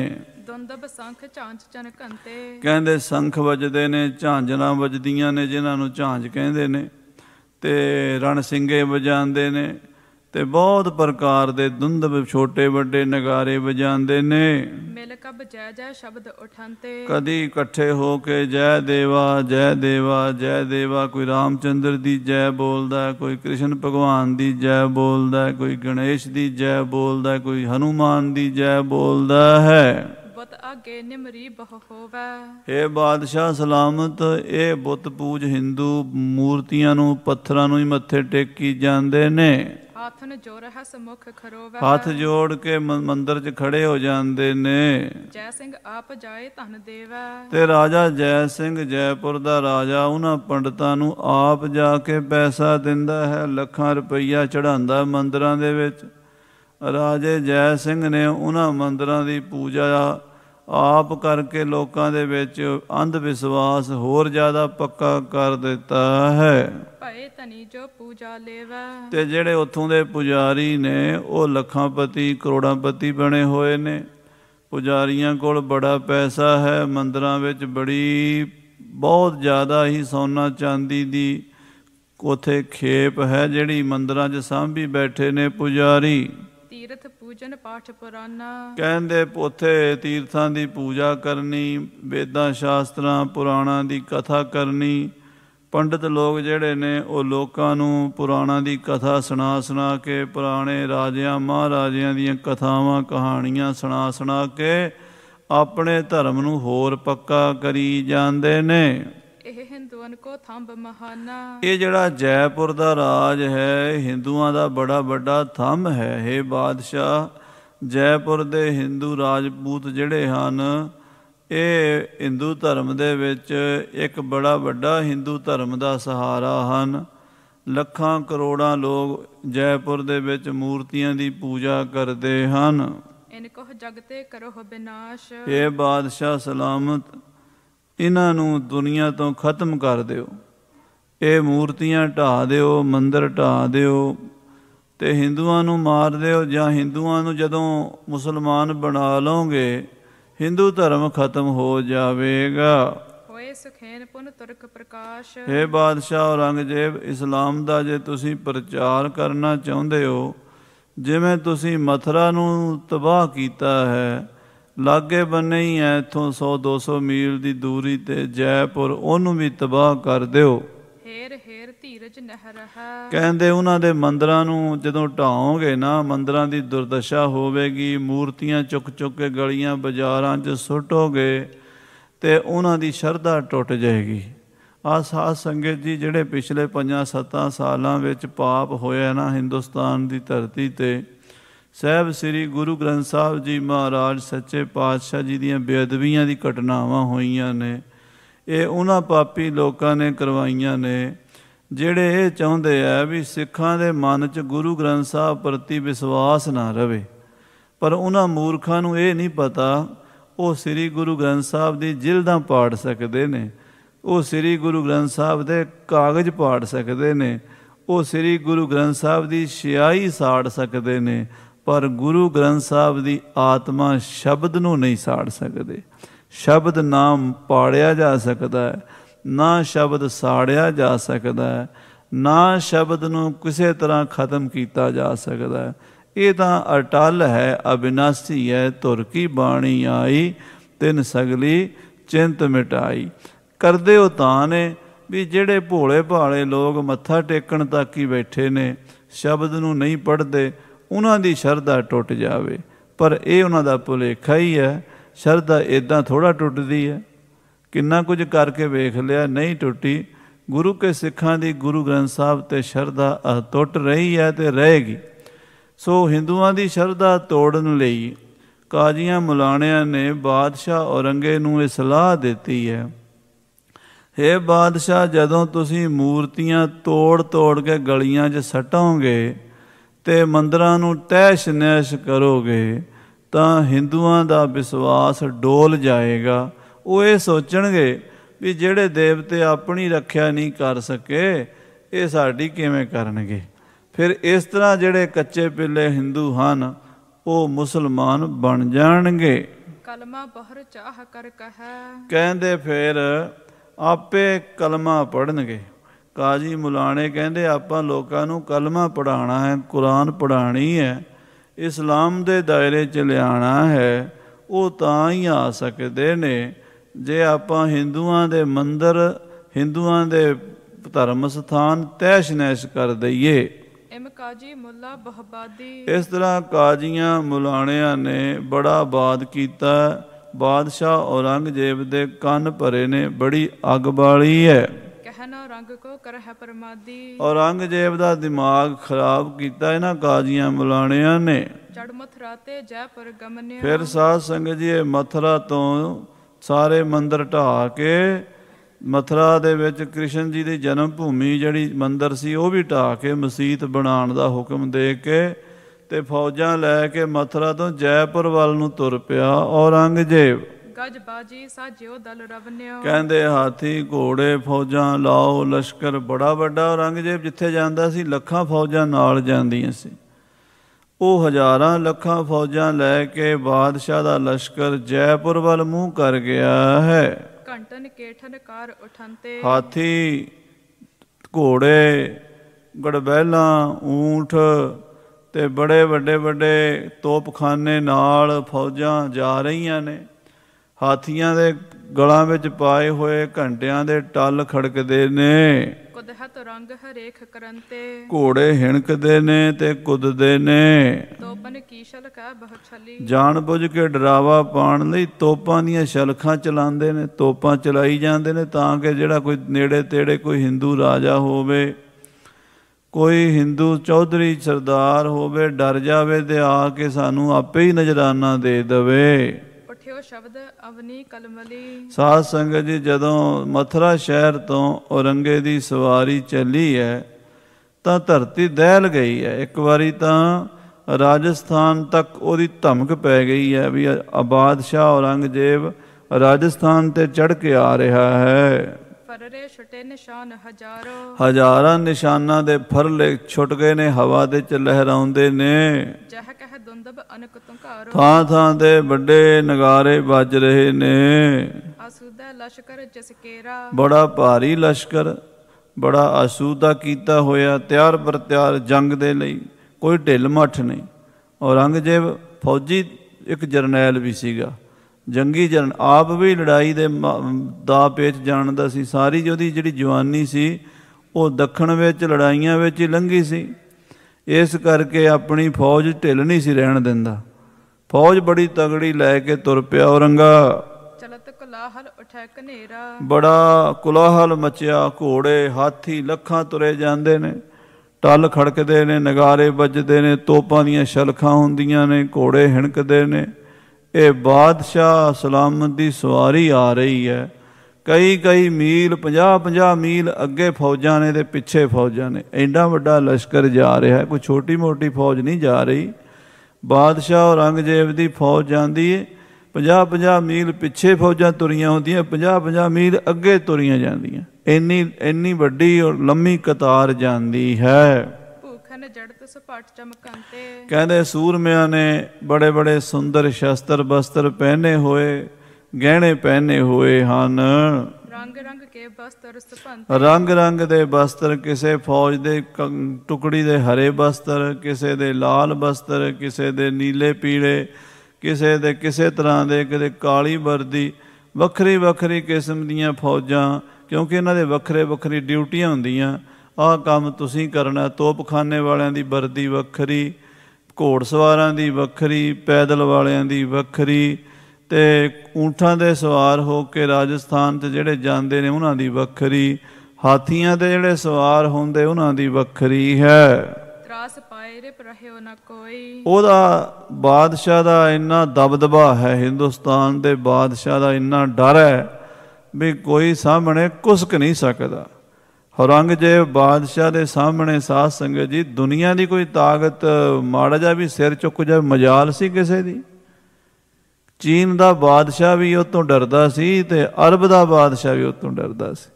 ਦੁੰਦਬ ਸੰਖ ਝਾਂਜ ਚਨਕੰਤੇ ਕਹਿੰਦੇ ਸੰਖ ਵੱਜਦੇ ਨੇ ਝਾਂਜਣਾ ਵੱਜਦੀਆਂ ਨੇ ਜਿਨ੍ਹਾਂ ਨੂੰ ਝਾਂਜ ਕਹਿੰਦੇ ਨੇ ਤੇ ਰਣ ਸਿੰਘੇ ਵਜਾਉਂਦੇ ਨੇ ਤੇ ਬਹੁਤ ਪ੍ਰਕਾਰ ਦੇ ਦੁੰਦਬ ਛੋਟੇ ਵੱਡੇ ਨਗਾਰੇ ਵਜਾਉਂਦੇ ਨੇ ਮਿਲ ਕਬ ਜੈ ਜੈ ਸ਼ਬਦ ਉਠਾਂਤੇ ਕਦੀ ਇਕੱਠੇ ਹੋ ਕੇ ਜੈ ਦੇਵਾ ਜੈ ਦੇਵਾ ਜੈ ਦੇਵਾ ਕੋਈ ਰਾਮਚੰਦਰ ਦੀ ਜੈ ਬੋਲਦਾ ਕੋਈ ਕ੍ਰਿਸ਼ਨ ਭਗਵਾਨ ਦੀ ਜੈ ਬੋਲਦਾ ਕੋਈ ਗਣੇਸ਼ ਦੀ ਜੈ ਬੋਲਦਾ ਕੋਈ ਹਨੂਮਾਨ ਦੀ ਜੈ ਬੋਲਦਾ ਹੈ ਅਗੇ ਆਗੇ ਨਿਮਰੀ ਬਹੁ ਹੋਵੇ ਏ ਬਾਦਸ਼ਾਹ ਸਲਾਮਤ ਇਹ ਬੁੱਤ ਪੂਜ ਹਿੰਦੂ ਮੂਰਤੀਆਂ ਨੂੰ ਪੱਥਰਾਂ ਨੂੰ ਹੀ ਮੱਥੇ ਟੇਕੀ ਜਾਂਦੇ ਨੇ ਹੱਥ ਨ ਜੋੜ ਹੈ ਸਮੁਖ ਖਰੋਵੇ ਹੱਥ ਜੋੜ ਕੇ ਮੰਦਰ 'ਚ ਖੜੇ ਹੋ ਜਾਂਦੇ ਨੇ ਜੈ ਸਿੰਘ ਆਪ ਜਾਏ ਧਨ ਦੇਵੇ ਤੇ ਰਾਜਾ ਜੈ ਸਿੰਘ ਜੈਪੁਰ ਦਾ ਰਾਜਾ ਉਹਨਾਂ ਪੰਡਤਾਂ ਨੂੰ ਆਪ ਜਾ ਕੇ ਪੈਸਾ ਦਿੰਦਾ ਹੈ ਲੱਖਾਂ ਰੁਪਈਆ ਚੜਾਉਂਦਾ ਮੰਦਰਾਂ ਦੇ ਵਿੱਚ ਰਾਜੇ ਜੈ ਸਿੰਘ ਨੇ ਉਹਨਾਂ ਮੰਦਰਾਂ ਦੀ ਪੂਜਾ ਆਪ ਕਰਕੇ ਲੋਕਾਂ ਦੇ ਵਿੱਚ ਅੰਧ ਵਿਸ਼ਵਾਸ ਹੋਰ ਜ਼ਿਆਦਾ ਪੱਕਾ ਕਰ ਦਿੱਤਾ ਹੈ ਭਏ ਤਨੀ ਜੋ ਪੂਜਾ ਲੇਵਾ ਤੇ ਜਿਹੜੇ ਉੱਥੋਂ ਦੇ ਪੁਜਾਰੀ ਨੇ ਉਹ ਲੱਖਾਂਪਤੀ ਕਰੋੜਾਂਪਤੀ ਬਣੇ ਹੋਏ ਨੇ ਪੁਜਾਰੀਆਂ ਕੋਲ ਬੜਾ ਪੈਸਾ ਹੈ ਮੰਦਰਾਂ ਵਿੱਚ ਬੜੀ ਬਹੁਤ ਜ਼ਿਆਦਾ ਹੀ ਸੋਨਾ ਚਾਂਦੀ ਦੀ ਉਥੇ ਖੇਪ ਹੈ ਜਿਹੜੀ ਮੰਦਰਾਂ 'ਚ ਸਾਂਭੀ ਬੈਠੇ ਨੇ ਪੁਜਾਰੀ ਤੀਰਥ ਪੂਜਨ ਪਾਠ ਪੁਰਾਨਾ ਕਹਿੰਦੇ ਪੋਥੇ ਤੀਰਥਾਂ ਦੀ ਪੂਜਾ ਕਰਨੀ ਵੇਦਾਂ ਸ਼ਾਸਤਰਾਂ ਪੁਰਾਣਾਂ ਦੀ ਕਥਾ ਕਰਨੀ ਪੰਡਤ ਲੋਕ ਜਿਹੜੇ ਨੇ ਉਹ ਲੋਕਾਂ ਨੂੰ ਪੁਰਾਣਾ ਦੀ ਕਥਾ ਸੁਣਾ ਸੁਣਾ ਕੇ ਪੁਰਾਣੇ ਰਾਜਿਆਂ ਮਹਾਰਾਜਿਆਂ ਦੀਆਂ ਕਥਾਵਾਂ ਕਹਾਣੀਆਂ ਸੁਣਾ ਸੁਣਾ ਕੇ ਆਪਣੇ ਧਰਮ ਨੂੰ ਹੋਰ ਪੱਕਾ ਕਰੀ ਜਾਂਦੇ ਨੇ ਇਹ ਹਿੰਦੂਆਂ ਕੋ ਥੰਬ ਮਹਾਨਾ ਇਹ ਜਿਹੜਾ ਜੈਪੁਰ ਦਾ ਰਾਜ ਹੈ ਹਿੰਦੂਆਂ ਦਾ ਬੜਾ ਵੱਡਾ ਥੰਮ ਹੈ हे ਬਾਦਸ਼ਾਹ ਜੈਪੁਰ ਦੇ ਹਿੰਦੂ ਰਾਜਪੂਤ ਜਿਹੜੇ ਹਨ ਇਹ ਹਿੰਦੂ ਧਰਮ ਦੇ ਵਿੱਚ ਇੱਕ ਬੜਾ ਵੱਡਾ ਹਿੰਦੂ ਧਰਮ ਦਾ ਸਹਾਰਾ ਹਨ ਲੱਖਾਂ ਕਰੋੜਾਂ ਲੋਕ ਜੈਪੁਰ ਦੇ ਵਿੱਚ ਮੂਰਤੀਆਂ ਦੀ ਪੂਜਾ ਕਰਦੇ ਹਨ ਇਨ ਕੋਹ ਜਗਤੇ ਕਰੋ ਬਿਨਾਸ਼ ਇਹ ਬਾਦਸ਼ਾਹ ਸਲਾਮਤ ਇਹਨਾਂ ਨੂੰ ਦੁਨੀਆ ਤੋਂ ਖਤਮ ਕਰ ਦਿਓ ਇਹ ਮੂਰਤੀਆਂ ਢਾ ਦਿਓ ਮੰਦਰ ਢਾ ਦਿਓ ਤੇ ਹਿੰਦੂਆਂ ਨੂੰ ਮਾਰ ਦਿਓ ਜਾਂ ਹਿੰਦੂਆਂ ਨੂੰ ਜਦੋਂ ਮੁਸਲਮਾਨ ਬਣਾ ਲਓਗੇ ਹਿੰਦੂ ਧਰਮ ਖਤਮ ਹੋ ਜਾਵੇਗਾ ਹੋਏ ਸੁਖੇਨ ਪੁਨ ਤੁਰਕ ਪ੍ਰਕਾਸ਼ ਹੈ ਬਾਦਸ਼ਾਹ ਔਰੰਗਜ਼ੇਬ ਇਸਲਾਮ ਦਾ ਜੇ ਤੁਸੀਂ ਪ੍ਰਚਾਰ ਕਰਨਾ ਚਾਹੁੰਦੇ ਹੋ ਜਿਵੇਂ ਤੁਸੀਂ ਮਥਰਾ ਨੂੰ ਤਬਾਹ ਕੀਤਾ ਹੈ ਲਾਗੇ ਬੰਨੇ ਹੀ ਐ ਇਥੋਂ 100 200 ਮੀਲ ਦੀ ਦੂਰੀ ਤੇ ਜੈਪੁਰ ਉਹਨੂੰ ਵੀ ਤਬਾਹ ਕਰ ਦਿਓ ਹੇਰ ਹੇਰ ਧੀਰਜ ਹੈ ਕਹਿੰਦੇ ਉਹਨਾਂ ਦੇ ਮੰਦਰਾਂ ਨੂੰ ਜਦੋਂ ਢਾਉਂਗੇ ਨਾ ਮੰਦਰਾਂ ਦੀ ਦੁਰਦਸ਼ਾ ਹੋਵੇਗੀ ਮੂਰਤੀਆਂ ਚੁੱਕ ਚੁੱਕ ਕੇ ਗਲੀਆਂ ਬਾਜ਼ਾਰਾਂ 'ਚ ਸੁੱਟੋਗੇ ਤੇ ਉਹਨਾਂ ਦੀ ਸ਼ਰਧਾ ਟੁੱਟ ਜਾਏਗੀ ਆ ਸਾਧ ਸੰਗਤ ਜੀ ਜਿਹੜੇ ਪਿਛਲੇ 5-7 ਸਾਲਾਂ ਵਿੱਚ ਪਾਪ ਹੋਇਆ ਨਾ ਹਿੰਦੁਸਤਾਨ ਦੀ ਧਰਤੀ ਤੇ ਸਹਿਬ ਸ੍ਰੀ ਗੁਰੂ ਗ੍ਰੰਥ ਸਾਹਿਬ ਜੀ ਮਹਾਰਾਜ ਸੱਚੇ ਪਾਤਸ਼ਾਹ ਜੀ ਦੀਆਂ ਬੇਅਦਬੀਆਂ ਦੀ ਘਟਨਾਵਾਂ ਹੋਈਆਂ ਨੇ ਇਹ ਉਹਨਾਂ ਪਾਪੀ ਲੋਕਾਂ ਨੇ ਕਰਵਾਈਆਂ ਨੇ ਜਿਹੜੇ ਇਹ ਚਾਹੁੰਦੇ ਆ ਵੀ ਸਿੱਖਾਂ ਦੇ ਮਨ 'ਚ ਗੁਰੂ ਗ੍ਰੰਥ ਸਾਹਿਬ ਪ੍ਰਤੀ ਵਿਸ਼ਵਾਸ ਨਾ ਰਵੇ ਪਰ ਉਹਨਾਂ ਮੂਰਖਾਂ ਨੂੰ ਇਹ ਨਹੀਂ ਪਤਾ ਉਹ ਸ੍ਰੀ ਗੁਰੂ ਗ੍ਰੰਥ ਸਾਹਿਬ ਦੀ ਜਿਲਦਾਂ ਪਾੜ ਸਕਦੇ ਨੇ ਉਹ ਸ੍ਰੀ ਗੁਰੂ ਗ੍ਰੰਥ ਸਾਹਿਬ ਦੇ ਕਾਗਜ਼ ਪਾੜ ਸਕਦੇ ਨੇ ਉਹ ਸ੍ਰੀ ਗੁਰੂ ਗ੍ਰੰਥ ਸਾਹਿਬ ਦੀ ਸ਼ਿਆਈ ਸਾੜ ਸਕਦੇ ਨੇ ਪਰ ਗੁਰੂ ਗ੍ਰੰਥ ਸਾਹਿਬ ਦੀ ਆਤਮਾ ਸ਼ਬਦ ਨੂੰ ਨਹੀਂ ਸਾੜ ਸਕਦੇ ਸ਼ਬਦ ਨਾਮ ਪਾੜਿਆ ਜਾ ਸਕਦਾ ਹੈ ਨਾ ਸ਼ਬਦ ਸਾੜਿਆ ਜਾ ਸਕਦਾ ਹੈ ਨਾ ਸ਼ਬਦ ਨੂੰ ਕਿਸੇ ਤਰ੍ਹਾਂ ਖਤਮ ਕੀਤਾ ਜਾ ਸਕਦਾ ਹੈ ਇਹ ਤਾਂ ਅਟਲ ਹੈ ਅਬਿਨਾਸੀ ਹੈ ਤੁਰ ਕੀ ਬਾਣੀ ਆਈ ਤਿੰਨ ਸਗਲੀ ਚਿੰਤ ਮਿਟਾਈ ਕਰਦੇ ਹੋ ਤਾਂ ਨੇ ਵੀ ਜਿਹੜੇ ਭੋਲੇ ਭਾਲੇ ਲੋਕ ਮੱਥਾ ਟੇਕਣ ਤੱਕ ਹੀ ਬੈਠੇ ਨੇ ਸ਼ਬਦ ਨੂੰ ਨਹੀਂ ਪੜਦੇ ਉਹਨਾਂ ਦੀ ਸ਼ਰਧਾ ਟੁੱਟ ਜਾਵੇ ਪਰ ਇਹ ਉਹਨਾਂ ਦਾ ਭੁਲੇਖਾ ਹੀ ਹੈ ਸ਼ਰਧਾ ਇਦਾਂ ਥੋੜਾ ਟੁੱਟਦੀ ਹੈ ਕਿੰਨਾ ਕੁਝ ਕਰਕੇ ਵੇਖ ਲਿਆ ਨਹੀਂ ਟੁੱਟੀ ਗੁਰੂ ਕੇ ਸਿੱਖਾਂ ਦੀ ਗੁਰੂ ਗ੍ਰੰਥ ਸਾਹਿਬ ਤੇ ਸ਼ਰਧਾ ਟੁੱਟ ਰਹੀ ਹੈ ਤੇ ਰਹੇਗੀ ਸੋ ਹਿੰਦੂਆਂ ਦੀ ਸ਼ਰਧਾ ਤੋੜਨ ਲਈ ਕਾਜ਼ੀਆਂ ਮੁਲਾਣਿਆਂ ਨੇ ਬਾਦਸ਼ਾਹ ਔਰੰਗੇ ਨੂੰ ਇਹ ਸਲਾਹ ਦਿੱਤੀ ਹੈ हे ਬਾਦਸ਼ਾਹ ਜਦੋਂ ਤੁਸੀਂ ਮੂਰਤੀਆਂ ਤੋੜ ਤੋੜ ਕੇ ਗਲੀਆਂ 'ਚ ਸਟਾਓਗੇ ਤੇ ਮੰਦਰਾਂ ਨੂੰ ਤੈਸ਼ ਨੈਸ਼ ਕਰੋਗੇ ਤਾਂ ਹਿੰਦੂਆਂ ਦਾ ਵਿਸ਼ਵਾਸ ਡੋਲ ਜਾਏਗਾ ਉਹ ਇਹ ਸੋਚਣਗੇ ਵੀ ਜਿਹੜੇ ਦੇਵਤੇ ਆਪਣੀ ਰੱਖਿਆ ਨਹੀਂ ਕਰ ਸਕੇ ਇਹ ਸਾਡੀ ਕਿਵੇਂ ਕਰਨਗੇ ਫਿਰ ਇਸ ਤਰ੍ਹਾਂ ਜਿਹੜੇ ਕੱਚੇ ਪਿੱਲੇ ਹਿੰਦੂ ਹਨ ਉਹ ਮੁਸਲਮਾਨ ਬਣ ਜਾਣਗੇ ਕਲਮਾ ਬਹਰ ਚਾਹ ਕਰ ਕਹੈ ਕਹਿੰਦੇ ਫਿਰ ਆਪੇ ਕਲਮਾ ਪੜਨਗੇ ਕਾਜੀ ਮੁਲਾਣੇ ਕਹਿੰਦੇ ਆਪਾਂ ਲੋਕਾਂ ਨੂੰ ਕਲਮਾ ਪੜਾਉਣਾ ਹੈ ਕੁਰਾਨ ਪੜਾਣੀ ਹੈ ਇਸਲਾਮ ਦੇ ਦਾਇਰੇ 'ਚ ਲਿਆਣਾ ਹੈ ਉਹ ਤਾਂ ਹੀ ਆ ਸਕਦੇ ਨੇ ਜੇ ਆਪਾਂ ਹਿੰਦੂਆਂ ਦੇ ਮੰਦਰ ਹਿੰਦੂਆਂ ਦੇ ਧਰਮ ਸਥਾਨ ਤੈਸ਼-ਨੈਸ਼ ਕਰ ਦਈਏ ਐਮ ਕਾਜੀ ਮੁੱਲਾ ਬਹਬਾਦੀ ਇਸ ਤਰ੍ਹਾਂ ਕਾਜੀਆਂ ਮੁਲਾਣਿਆਂ ਨੇ ਬੜਾ ਬਾਦ ਕੀਤਾ ਬਾਦਸ਼ਾਹ ਔਰੰਗਜ਼ੇਬ ਦੇ ਕੰਨ ਭਰੇ ਨੇ ਬੜੀ ਅੱਗ ਬਾਲੀ ਹੈ ਹਨ ਰੰਗ ਕੋ ਕਰਹਿ ਪਰਮਾਦੀ ਔਰੰਗਜ਼ੇਬ ਦਾ ਦਿਮਾਗ ਖਰਾਬ ਕੀਤਾ ਇਹਨਾਂ ਕਾਜ਼ੀਆਂ ਬੁਲਾਣਿਆਂ ਨੇ ਚੜ ਮਥਰਾ ਤੇ ਜੈ ਪਰਗਮਨਿਆ ਫਿਰ ਸਾਧ ਸੰਗਤ ਜੀ ਇਹ ਮਥਰਾ ਤੋਂ ਸਾਰੇ ਮੰਦਰ ਢਾ ਕੇ ਮਥਰਾ ਦੇ ਵਿੱਚ ਕ੍ਰਿਸ਼ਨ ਜੀ ਦੀ ਜਨਮ ਭੂਮੀ ਜਿਹੜੀ ਮੰਦਰ ਸੀ ਉਹ ਵੀ ਢਾ ਕੇ ਮਸਜਿਦ ਬਣਾਉਣ ਦਾ ਹੁਕਮ ਦੇ ਕੇ ਤੇ ਫੌਜਾਂ ਲੈ ਕੇ ਮਥਰਾ ਤੋਂ ਜੈਪੁਰ ਵੱਲ ਨੂੰ ਤੁਰ ਪਿਆ ਔਰੰਗਜ਼ੇਬ ਗੱਜ ਬਾਜੀ ਸਾਜਿਓ ਦਲ ਰਵਨਿਓ ਕਹਿੰਦੇ ਹਾਥੀ ਘੋੜੇ ਫੌਜਾਂ ਲਾਓ ਲਸ਼ਕਰ ਬੜਾ ਵੱਡਾ ਔਰੰਗਜ਼ੇਬ ਜਿੱਥੇ ਜਾਂਦਾ ਸੀ ਲੱਖਾਂ ਫੌਜਾਂ ਨਾਲ ਜਾਂਦੀਆਂ ਸੀ ਉਹ ਹਜ਼ਾਰਾਂ ਲੱਖਾਂ ਫੌਜਾਂ ਲੈ ਕੇ ਬਾਦਸ਼ਾਹ ਦਾ ਲਸ਼ਕਰ ਜੈਪੁਰ ਵੱਲ ਮੂੰਹ ਕਰ ਗਿਆ ਹੈ ਘੰਟਨ ਕੇਠਨ ਕਾਰ ਉਠੰਤੇ ਹਾਥੀ ਘੋੜੇ ਗੜਬੈਲਾਂ ਊਂਠ ਤੇ ਬੜੇ ਵੱਡੇ ਵੱਡੇ ਤੋਪਖਾਨੇ ਨਾਲ ਫੌਜਾਂ ਜਾ ਰਹੀਆਂ ਨੇ ਹਾਥੀਆਂ ਦੇ ਗਲਾਂ ਵਿੱਚ ਪਾਏ ਹੋਏ ਘੰਟਿਆਂ ਦੇ ਟੱਲ ਖੜਕਦੇ ਨੇ ਕੁਦਹਤ ਰੰਗ ਹਰੇਖ ਕਰੰਤੇ ਘੋੜੇ ਹਿਣਕਦੇ ਨੇ ਤੇ ਕੁੱਦਦੇ ਨੇ ਤੋਪਨ ਕੀ ਛਲਕਾ ਬਹੁਤ ਛਲੀ ਜਾਣ ਬੁੱਝ ਕੇ ਡਰਾਵਾ ਪਾਣ ਲਈ ਤੋਪਾਂ ਦੀਆਂ ਛਲਖਾਂ ਚਲਾਉਂਦੇ ਨੇ ਤੋਪਾਂ ਚਲਾਈ ਜਾਂਦੇ ਨੇ ਤਾਂ ਕਿ ਜਿਹੜਾ ਕੋਈ ਨੇੜੇ ਤੇੜੇ ਕੋਈ ਹਿੰਦੂ ਰਾਜਾ ਹੋਵੇ ਕੋਈ ਹਿੰਦੂ ਚੌਧਰੀ ਸਰਦਾਰ ਹੋਵੇ ਡਰ ਜਾਵੇ ਤੇ ਆ ਕੇ ਸਾਨੂੰ ਆਪੇ ਹੀ ਨਜ਼ਰਾਨਾ ਦੇ ਦੇਵੇ ਰਥਿਓ ਸ਼ਬਦ ਅਵਨੀ ਕਲਮਲੀ ਸਾਧ ਸੰਗਤ ਜੀ ਜਦੋਂ ਮਥਰਾ ਸ਼ਹਿਰ ਤੋਂ ਔਰੰਗੇ ਦੀ ਸਵਾਰੀ ਚੱਲੀ ਹੈ ਤਾਂ ਧਰਤੀ ਦਹਿਲ ਗਈ ਹੈ ਇੱਕ ਵਾਰੀ ਤਾਂ ਰਾਜਸਥਾਨ ਤੱਕ ਉਹਦੀ ਧਮਕ ਪੈ ਗਈ ਹੈ ਵੀ ਆਬਾਦਸ਼ਾਹ ਔਰੰਗਜ਼ੇਬ ਰਾਜਸਥਾਨ ਤੇ ਚੜ ਕੇ ਆ ਰਿਹਾ ਹੈ ਫਰਰੇ ਛਟੇ ਨਿਸ਼ਾਨ ਹਜ਼ਾਰੋ ਹਜ਼ਾਰਾਂ ਨਿਸ਼ਾਨਾਂ ਦੇ ਫਰਲੇ ਛੁੱਟ ਗਏ ਨੇ ਹਵਾ ਦੇ ਚ ਲਹਿਰਾਉਂਦੇ ਨੇ ਜਹ ਕਹ ਦੁੰਦਬ ਅਨਕ ਤੁੰਕਾਰੋ ਥਾਂ ਥਾਂ ਦੇ ਵੱਡੇ ਨਗਾਰੇ ਵੱਜ ਰਹੇ ਨੇ ਅਸੂਦਾ ਲਸ਼ਕਰ ਜਸਕੇਰਾ ਬੜਾ ਭਾਰੀ ਲਸ਼ਕਰ ਬੜਾ ਅਸੂਦਾ ਕੀਤਾ ਹੋਇਆ ਤਿਆਰ ਪਰ ਤਿਆਰ ਜੰਗ ਦੇ ਲਈ ਕੋਈ ਢਿੱਲ ਮੱਠ ਨਹੀਂ ਔਰੰਗਜ਼ੇਬ ਫੌਜੀ ਇੱਕ ਜਰਨੈਲ ਵੀ ਸੀਗਾ ਜੰਗੀ ਜਨ ਆਪ ਵੀ ਲੜਾਈ ਦੇ ਦਾ ਪੇਚ ਜਾਣਦਾ ਸੀ ਸਾਰੀ ਜਿਹੜੀ ਜਿਹੜੀ ਜਵਾਨੀ ਸੀ ਉਹ ਦੱਖਣ ਵਿੱਚ ਲੜਾਈਆਂ ਵਿੱਚ ਹੀ ਲੰਘੀ ਸੀ ਇਸ ਕਰਕੇ ਆਪਣੀ ਫੌਜ ਢਿੱਲ ਨਹੀਂ ਸੀ ਰਹਿਣ ਦਿੰਦਾ ਫੌਜ ਬੜੀ ਤਗੜੀ ਲੈ ਕੇ ਤੁਰ ਪਿਆ ਔਰੰਗਾ ਚਲਤ ਕੁਲਾਹਲ ਉਠੈ ਕਨੇਰਾ ਬੜਾ ਕੁਲਾਹਲ ਮਚਿਆ ਘੋੜੇ ਹਾਥੀ ਲੱਖਾਂ ਤੁਰੇ ਜਾਂਦੇ ਨੇ ਟੱਲ ਖੜਕਦੇ ਨੇ ਨਗਾਰੇ ਵੱਜਦੇ ਨੇ ਤੋਪਾਂ ਦੀਆਂ ਛਲਖਾਂ ਹੁੰਦੀਆਂ ਨੇ ਘੋੜੇ ਹਿਣਕਦੇ ਨੇ ਇਹ ਬਾਦਸ਼ਾਹ ਸਲਾਮਤ ਦੀ ਸਵਾਰੀ ਆ ਰਹੀ ਹੈ ਕਈ ਕਈ ਮੀਲ 50 50 ਮੀਲ ਅੱਗੇ ਫੌਜਾਂ ਨੇ ਤੇ ਪਿੱਛੇ ਫੌਜਾਂ ਨੇ ਐਡਾ ਵੱਡਾ ਲਸ਼ਕਰ ਜਾ ਰਿਹਾ ਹੈ ਕੋਈ ਛੋਟੀ ਮੋਟੀ ਫੌਜ ਨਹੀਂ ਜਾ ਰਹੀ ਬਾਦਸ਼ਾਹ ਔਰੰਗਜ਼ੇਬ ਦੀ ਫੌਜ ਜਾਂਦੀ ਹੈ 50 50 ਮੀਲ ਪਿੱਛੇ ਫੌਜਾਂ ਤੁਰੀਆਂ ਹੁੰਦੀਆਂ 50 50 ਮੀਲ ਅੱਗੇ ਤੁਰੀਆਂ ਜਾਂਦੀਆਂ ਇੰਨੀ ਇੰਨੀ ਵੱਡੀ ਔਰ ਲੰਮੀ ਕਤਾਰ ਜਾਂਦੀ ਹੈ ਨੇ ਜੜ ਤੇ ਸਪਾਟ ਚਮਕੰਤੇ ਕਹਿੰਦੇ ਸੂਰਮਿਆਂ ਨੇ ਬੜੇ ਬੜੇ ਸੁੰਦਰ ਸ਼ਸਤਰ ਬਸਤਰ ਪਹਿਨੇ ਹੋਏ ਗਹਿਣੇ ਪਹਿਨੇ ਹੋਏ ਹਨ ਰੰਗ ਰੰਗ ਕੇ ਬਸਤਰ ਸੁਪੰਤੇ ਰੰਗ ਰੰਗ ਦੇ ਬਸਤਰ ਕਿਸੇ ਫੌਜ ਦੇ ਟੁਕੜੀ ਦੇ ਹਰੇ ਬਸਤਰ ਕਿਸੇ ਦੇ ਲਾਲ ਬਸਤਰ ਕਿਸੇ ਦੇ ਨੀਲੇ ਪੀਲੇ ਕਿਸੇ ਦੇ ਕਿਸੇ ਤਰ੍ਹਾਂ ਦੇ ਕਿਤੇ ਕਾਲੀ ਵਰਦੀ ਵੱਖਰੀ ਵੱਖਰੀ ਕਿਸਮ ਦੀਆਂ ਫੌਜਾਂ ਕਿਉਂਕਿ ਇਹਨਾਂ ਦੇ ਵੱਖਰੇ ਵੱਖਰੀ ਡਿਊਟੀਆਂ ਹੁੰਦੀਆਂ ਆਹ ਕੰਮ ਤੁਸੀਂ ਕਰਨਾ ਤੋਪਖਾਨੇ ਵਾਲਿਆਂ ਦੀ ਵਰਦੀ ਵੱਖਰੀ ਘੋੜ ਸਵਾਰਾਂ ਦੀ ਵੱਖਰੀ ਪੈਦਲ ਵਾਲਿਆਂ ਦੀ ਵੱਖਰੀ ਤੇ ਊਂਠਾਂ ਦੇ ਸਵਾਰ ਹੋ ਕੇ ਰਾਜਸਥਾਨ ਤੇ ਜਿਹੜੇ ਜਾਂਦੇ ਨੇ ਉਹਨਾਂ ਦੀ ਵੱਖਰੀ ਹਾਥੀਆਂ ਦੇ ਜਿਹੜੇ ਸਵਾਰ ਹੁੰਦੇ ਉਹਨਾਂ ਦੀ ਵੱਖਰੀ ਹੈ ਤਰਾਸ ਪਾਏ ਰਿਪ ਰਹੇ ਨਾ ਕੋਈ ਉਹਦਾ ਬਾਦਸ਼ਾਹ ਦਾ ਇੰਨਾ ਦਬਦਬਾ ਹੈ ਹਿੰਦੁਸਤਾਨ ਦੇ ਬਾਦਸ਼ਾਹ ਦਾ ਇੰਨਾ ਡਰ ਹੈ ਵੀ ਕੋਈ ਸਾਹਮਣੇ ਕੁਸਕ ਨਹੀਂ ਸਕਦਾ ਔਰੰਗਜ਼ੇਬ ਬਾਦਸ਼ਾਹ ਦੇ ਸਾਹਮਣੇ ਸਾਧ ਸੰਗਤ ਜੀ ਦੁਨੀਆ ਦੀ ਕੋਈ ਤਾਕਤ ਮਾੜਾ ਜਾ ਵੀ ਸਿਰ ਚੁੱਕ ਜਾ ਮਜਾਲ ਸੀ ਕਿਸੇ ਦੀ ਚੀਨ ਦਾ ਬਾਦਸ਼ਾਹ ਵੀ ਉਹ ਤੋਂ ਡਰਦਾ ਸੀ ਤੇ ਅਰਬ ਦਾ ਬਾਦਸ਼ਾਹ ਵੀ ਉਹ ਤੋਂ ਡਰਦਾ ਸੀ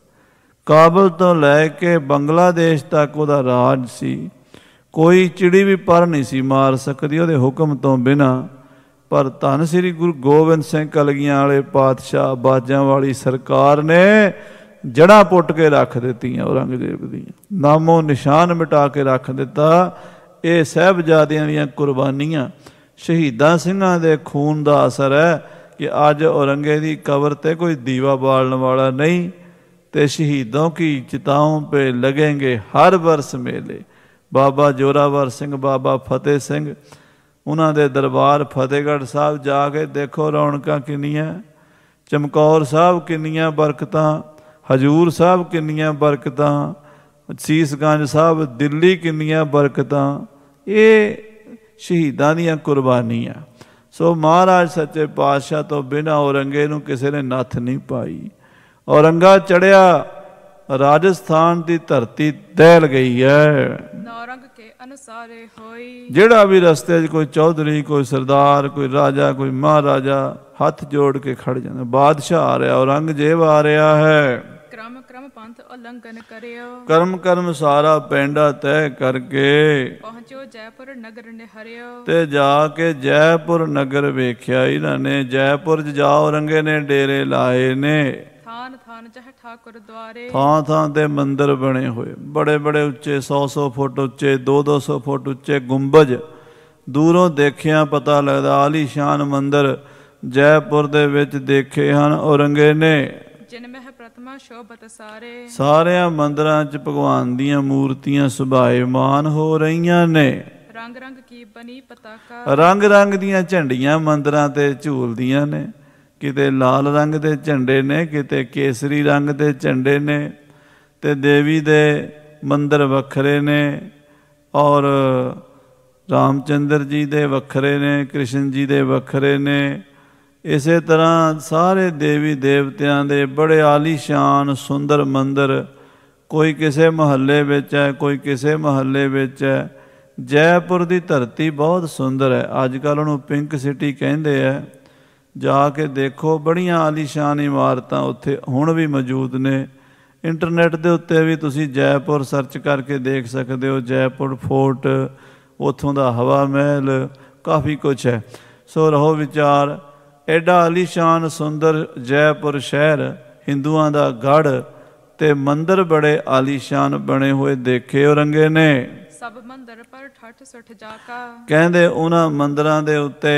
ਕਾਬਲ ਤੋਂ ਲੈ ਕੇ ਬੰਗਲਾਦੇਸ਼ ਤੱਕ ਉਹਦਾ ਰਾਜ ਸੀ ਕੋਈ ਚਿੜੀ ਵੀ ਪਰ ਨਹੀਂ ਸੀ ਮਾਰ ਸਕਦੀ ਉਹਦੇ ਹੁਕਮ ਤੋਂ ਬਿਨਾ ਪਰ ਧੰਨ ਸ੍ਰੀ ਗੁਰੂ ਗੋਬਿੰਦ ਸਿੰਘ ਕਲਗੀਆਂ ਵਾਲੇ ਪਾਤਸ਼ਾਹ ਬਾਜਾਂ ਵਾਲੀ ਸਰਕਾਰ ਨੇ ਜੜਾ ਪੁੱਟ ਕੇ ਰੱਖ ਦਿੱਤੀਆਂ ਔਰੰਗਜ਼ੇਬ ਦੀਆਂ ਨਾਮੋ ਨਿਸ਼ਾਨ ਮਿਟਾ ਕੇ ਰੱਖ ਦਿੱਤਾ ਇਹ ਸਹਿਬਜ਼ਾਦਿਆਂ ਦੀਆਂ ਕੁਰਬਾਨੀਆਂ ਸ਼ਹੀਦਾਂ ਸਿੰਘਾਂ ਦੇ ਖੂਨ ਦਾ ਅਸਰ ਹੈ ਕਿ ਅੱਜ ਔਰੰਗੇ ਦੀ ਕਬਰ ਤੇ ਕੋਈ ਦੀਵਾ ਬਾਲਣ ਵਾਲਾ ਨਹੀਂ ਤੇ ਸ਼ਹੀਦੋਂ ਕੀ ਚਿਤਾਵਾਂ 'ਤੇ ਲਗेंगे ਹਰ ਵਰਸ ਮੇਲੇ ਬਾਬਾ ਜੋਰਾਵਰ ਸਿੰਘ ਬਾਬਾ ਫਤਿਹ ਸਿੰਘ ਉਹਨਾਂ ਦੇ ਦਰਬਾਰ ਫਤਿਹਗੜ੍ਹ ਸਾਹਿਬ ਜਾ ਕੇ ਦੇਖੋ ਰੌਣਕਾਂ ਕਿੰਨੀਆਂ ਚਮਕੌਰ ਸਾਹਿਬ ਕਿੰਨੀਆਂ ਬਰਕਤਾਂ ਹਜੂਰ ਸਾਹਿਬ ਕਿੰਨੀਆਂ ਬਰਕਤਾਂ ਸੀਸਗੰਜ ਸਾਹਿਬ ਦਿੱਲੀ ਕਿੰਨੀਆਂ ਬਰਕਤਾਂ ਇਹ ਸ਼ਹੀਦਾਂ ਦੀਆਂ ਕੁਰਬਾਨੀਆਂ ਸੋ ਮਹਾਰਾਜ ਸੱਚੇ ਪਾਤਸ਼ਾਹ ਤੋਂ ਬਿਨਾ ਔਰੰਗੇ ਨੂੰ ਕਿਸੇ ਨੇ ਨੱਥ ਨਹੀਂ ਪਾਈ ਔਰੰਗਾ ਚੜਿਆ ਰਾਜਸਥਾਨ ਦੀ ਧਰਤੀ ਦਹਿਲ ਗਈ ਹੈ ਨੌਰੰਗ ਕੇ ਅਨਸਾਰੇ ਹੋਈ ਜਿਹੜਾ ਵੀ ਰਸਤੇ 'ਚ ਕੋਈ ਚੌਧਰੀ ਕੋਈ ਸਰਦਾਰ ਕੋਈ ਰਾਜਾ ਕੋਈ ਮਹਾਰਾਜਾ ਹੱਥ ਜੋੜ ਕੇ ਖੜ ਜਾਂਦਾ ਬਾਦਸ਼ਾਹ ਆ ਰਿਹਾ ਔਰੰਗਜ਼ੇਬ ਆ ਰਿਹਾ ਹੈ ਪੰਥ ਉਲੰਘਨ ਕਰਿਓ ਕਰਮ ਕਰਮ ਸਾਰਾ ਪੈਂਡਾ ਤੈ ਕਰਕੇ ਪਹੁੰਚੋ ਜੈਪੁਰ ਨਗਰ ਨਿਹਰਿਓ ਤੇ ਜਾ ਕੇ ਜੈਪੁਰ ਨਗਰ ਵੇਖਿਆ ਇਹਨਾਂ ਨੇ ਜੈਪੁਰ ਜਾਓ ਰੰਗੇ ਨੇ ਡੇਰੇ ਲਾਏ ਨੇ ਥਾਨ ਥਾਨ ਚਹ ਠਾਕੁਰ ਦਵਾਰੇ ਥਾਂ ਥਾਂ ਤੇ ਮੰਦਰ ਬਣੇ ਹੋਏ ਬੜੇ ਬੜੇ ਉੱਚੇ 100 100 ਫੁੱਟ ਉੱਚੇ 2 200 ਫੁੱਟ ਉੱਚੇ ਗੁੰਬਜ ਦੂਰੋਂ ਦੇਖਿਆ ਪਤਾ ਲੱਗਦਾ ਆਲੀਸ਼ਾਨ ਮੰਦਰ ਜੈਪੁਰ ਦੇ ਵਿੱਚ ਦੇਖੇ ਹਨ ਔਰੰਗੇ ਨੇ ਜਿਨ ਮਹਿ ਪ੍ਰਤਮਾ ਸ਼ੋਭਤ ਸਾਰੇ ਸਾਰਿਆਂ ਮੰਦਰਾਂ 'ਚ ਭਗਵਾਨ ਦੀਆਂ ਮੂਰਤੀਆਂ ਸੁਭਾਏਮਾਨ ਹੋ ਰਹੀਆਂ ਨੇ ਰੰਗ ਰੰਗ ਕੀ ਬਣੀ ਪਤਾਕਾ ਰੰਗ ਰੰਗ ਦੀਆਂ ਝੰਡੀਆਂ ਮੰਦਰਾਂ ਤੇ ਝੂਲਦੀਆਂ ਨੇ ਕਿਤੇ ਲਾਲ ਰੰਗ ਦੇ ਝੰਡੇ ਨੇ ਕਿਤੇ ਕੇਸਰੀ ਰੰਗ ਦੇ ਝੰਡੇ ਨੇ ਤੇ ਦੇਵੀ ਦੇ ਮੰਦਰ ਵੱਖਰੇ ਨੇ ਔਰ ਰਾਮਚੰਦਰ ਜੀ ਦੇ ਵੱਖਰੇ ਨੇ ਕ੍ਰਿਸ਼ਨ ਜੀ ਦੇ ਵੱਖਰੇ ਨੇ ਇਸੇ ਤਰ੍ਹਾਂ ਸਾਰੇ ਦੇਵੀ ਦੇਵਤਿਆਂ ਦੇ ਬੜੇ ਆਲੀਸ਼ਾਨ ਸੁੰਦਰ ਮੰਦਰ ਕੋਈ ਕਿਸੇ ਮਹੱਲੇ ਵਿੱਚ ਹੈ ਕੋਈ ਕਿਸੇ ਮਹੱਲੇ ਵਿੱਚ ਹੈ ਜੈਪੁਰ ਦੀ ਧਰਤੀ ਬਹੁਤ ਸੁੰਦਰ ਹੈ ਅੱਜ ਕੱਲ ਉਹਨੂੰ ਪਿੰਕ ਸਿਟੀ ਕਹਿੰਦੇ ਆ ਜਾ ਕੇ ਦੇਖੋ ਬੜੀਆਂ ਆਲੀਸ਼ਾਨ ਇਮਾਰਤਾਂ ਉੱਥੇ ਹੁਣ ਵੀ ਮੌਜੂਦ ਨੇ ਇੰਟਰਨੈਟ ਦੇ ਉੱਤੇ ਵੀ ਤੁਸੀਂ ਜੈਪੁਰ ਸਰਚ ਕਰਕੇ ਦੇਖ ਸਕਦੇ ਹੋ ਜੈਪੁਰ ਫੋਰਟ ਉੱਥੋਂ ਦਾ ਹਵਾ ਮਹਿਲ ਕਾਫੀ ਕੁਝ ਹੈ ਸੋ ਰਹੋ ਵਿਚਾਰ ਐਡਾ ਅਲੀਸ਼ਾਨ ਸੁੰਦਰ ਜੈਪੁਰ ਸ਼ਹਿਰ ਹਿੰਦੂਆਂ ਦਾ ਗੜ ਤੇ ਮੰਦਰ ਬੜੇ ਆਲੀਸ਼ਾਨ ਬਣੇ ਹੋਏ ਦੇਖੇ ਔਰੰਗੇ ਨੇ ਸਭ ਮੰਦਰ ਪਰ ਠੱਠ ਸੁੱਠ ਜਾ ਕਾ ਕਹਿੰਦੇ ਉਹਨਾਂ ਮੰਦਰਾਂ ਦੇ ਉੱਤੇ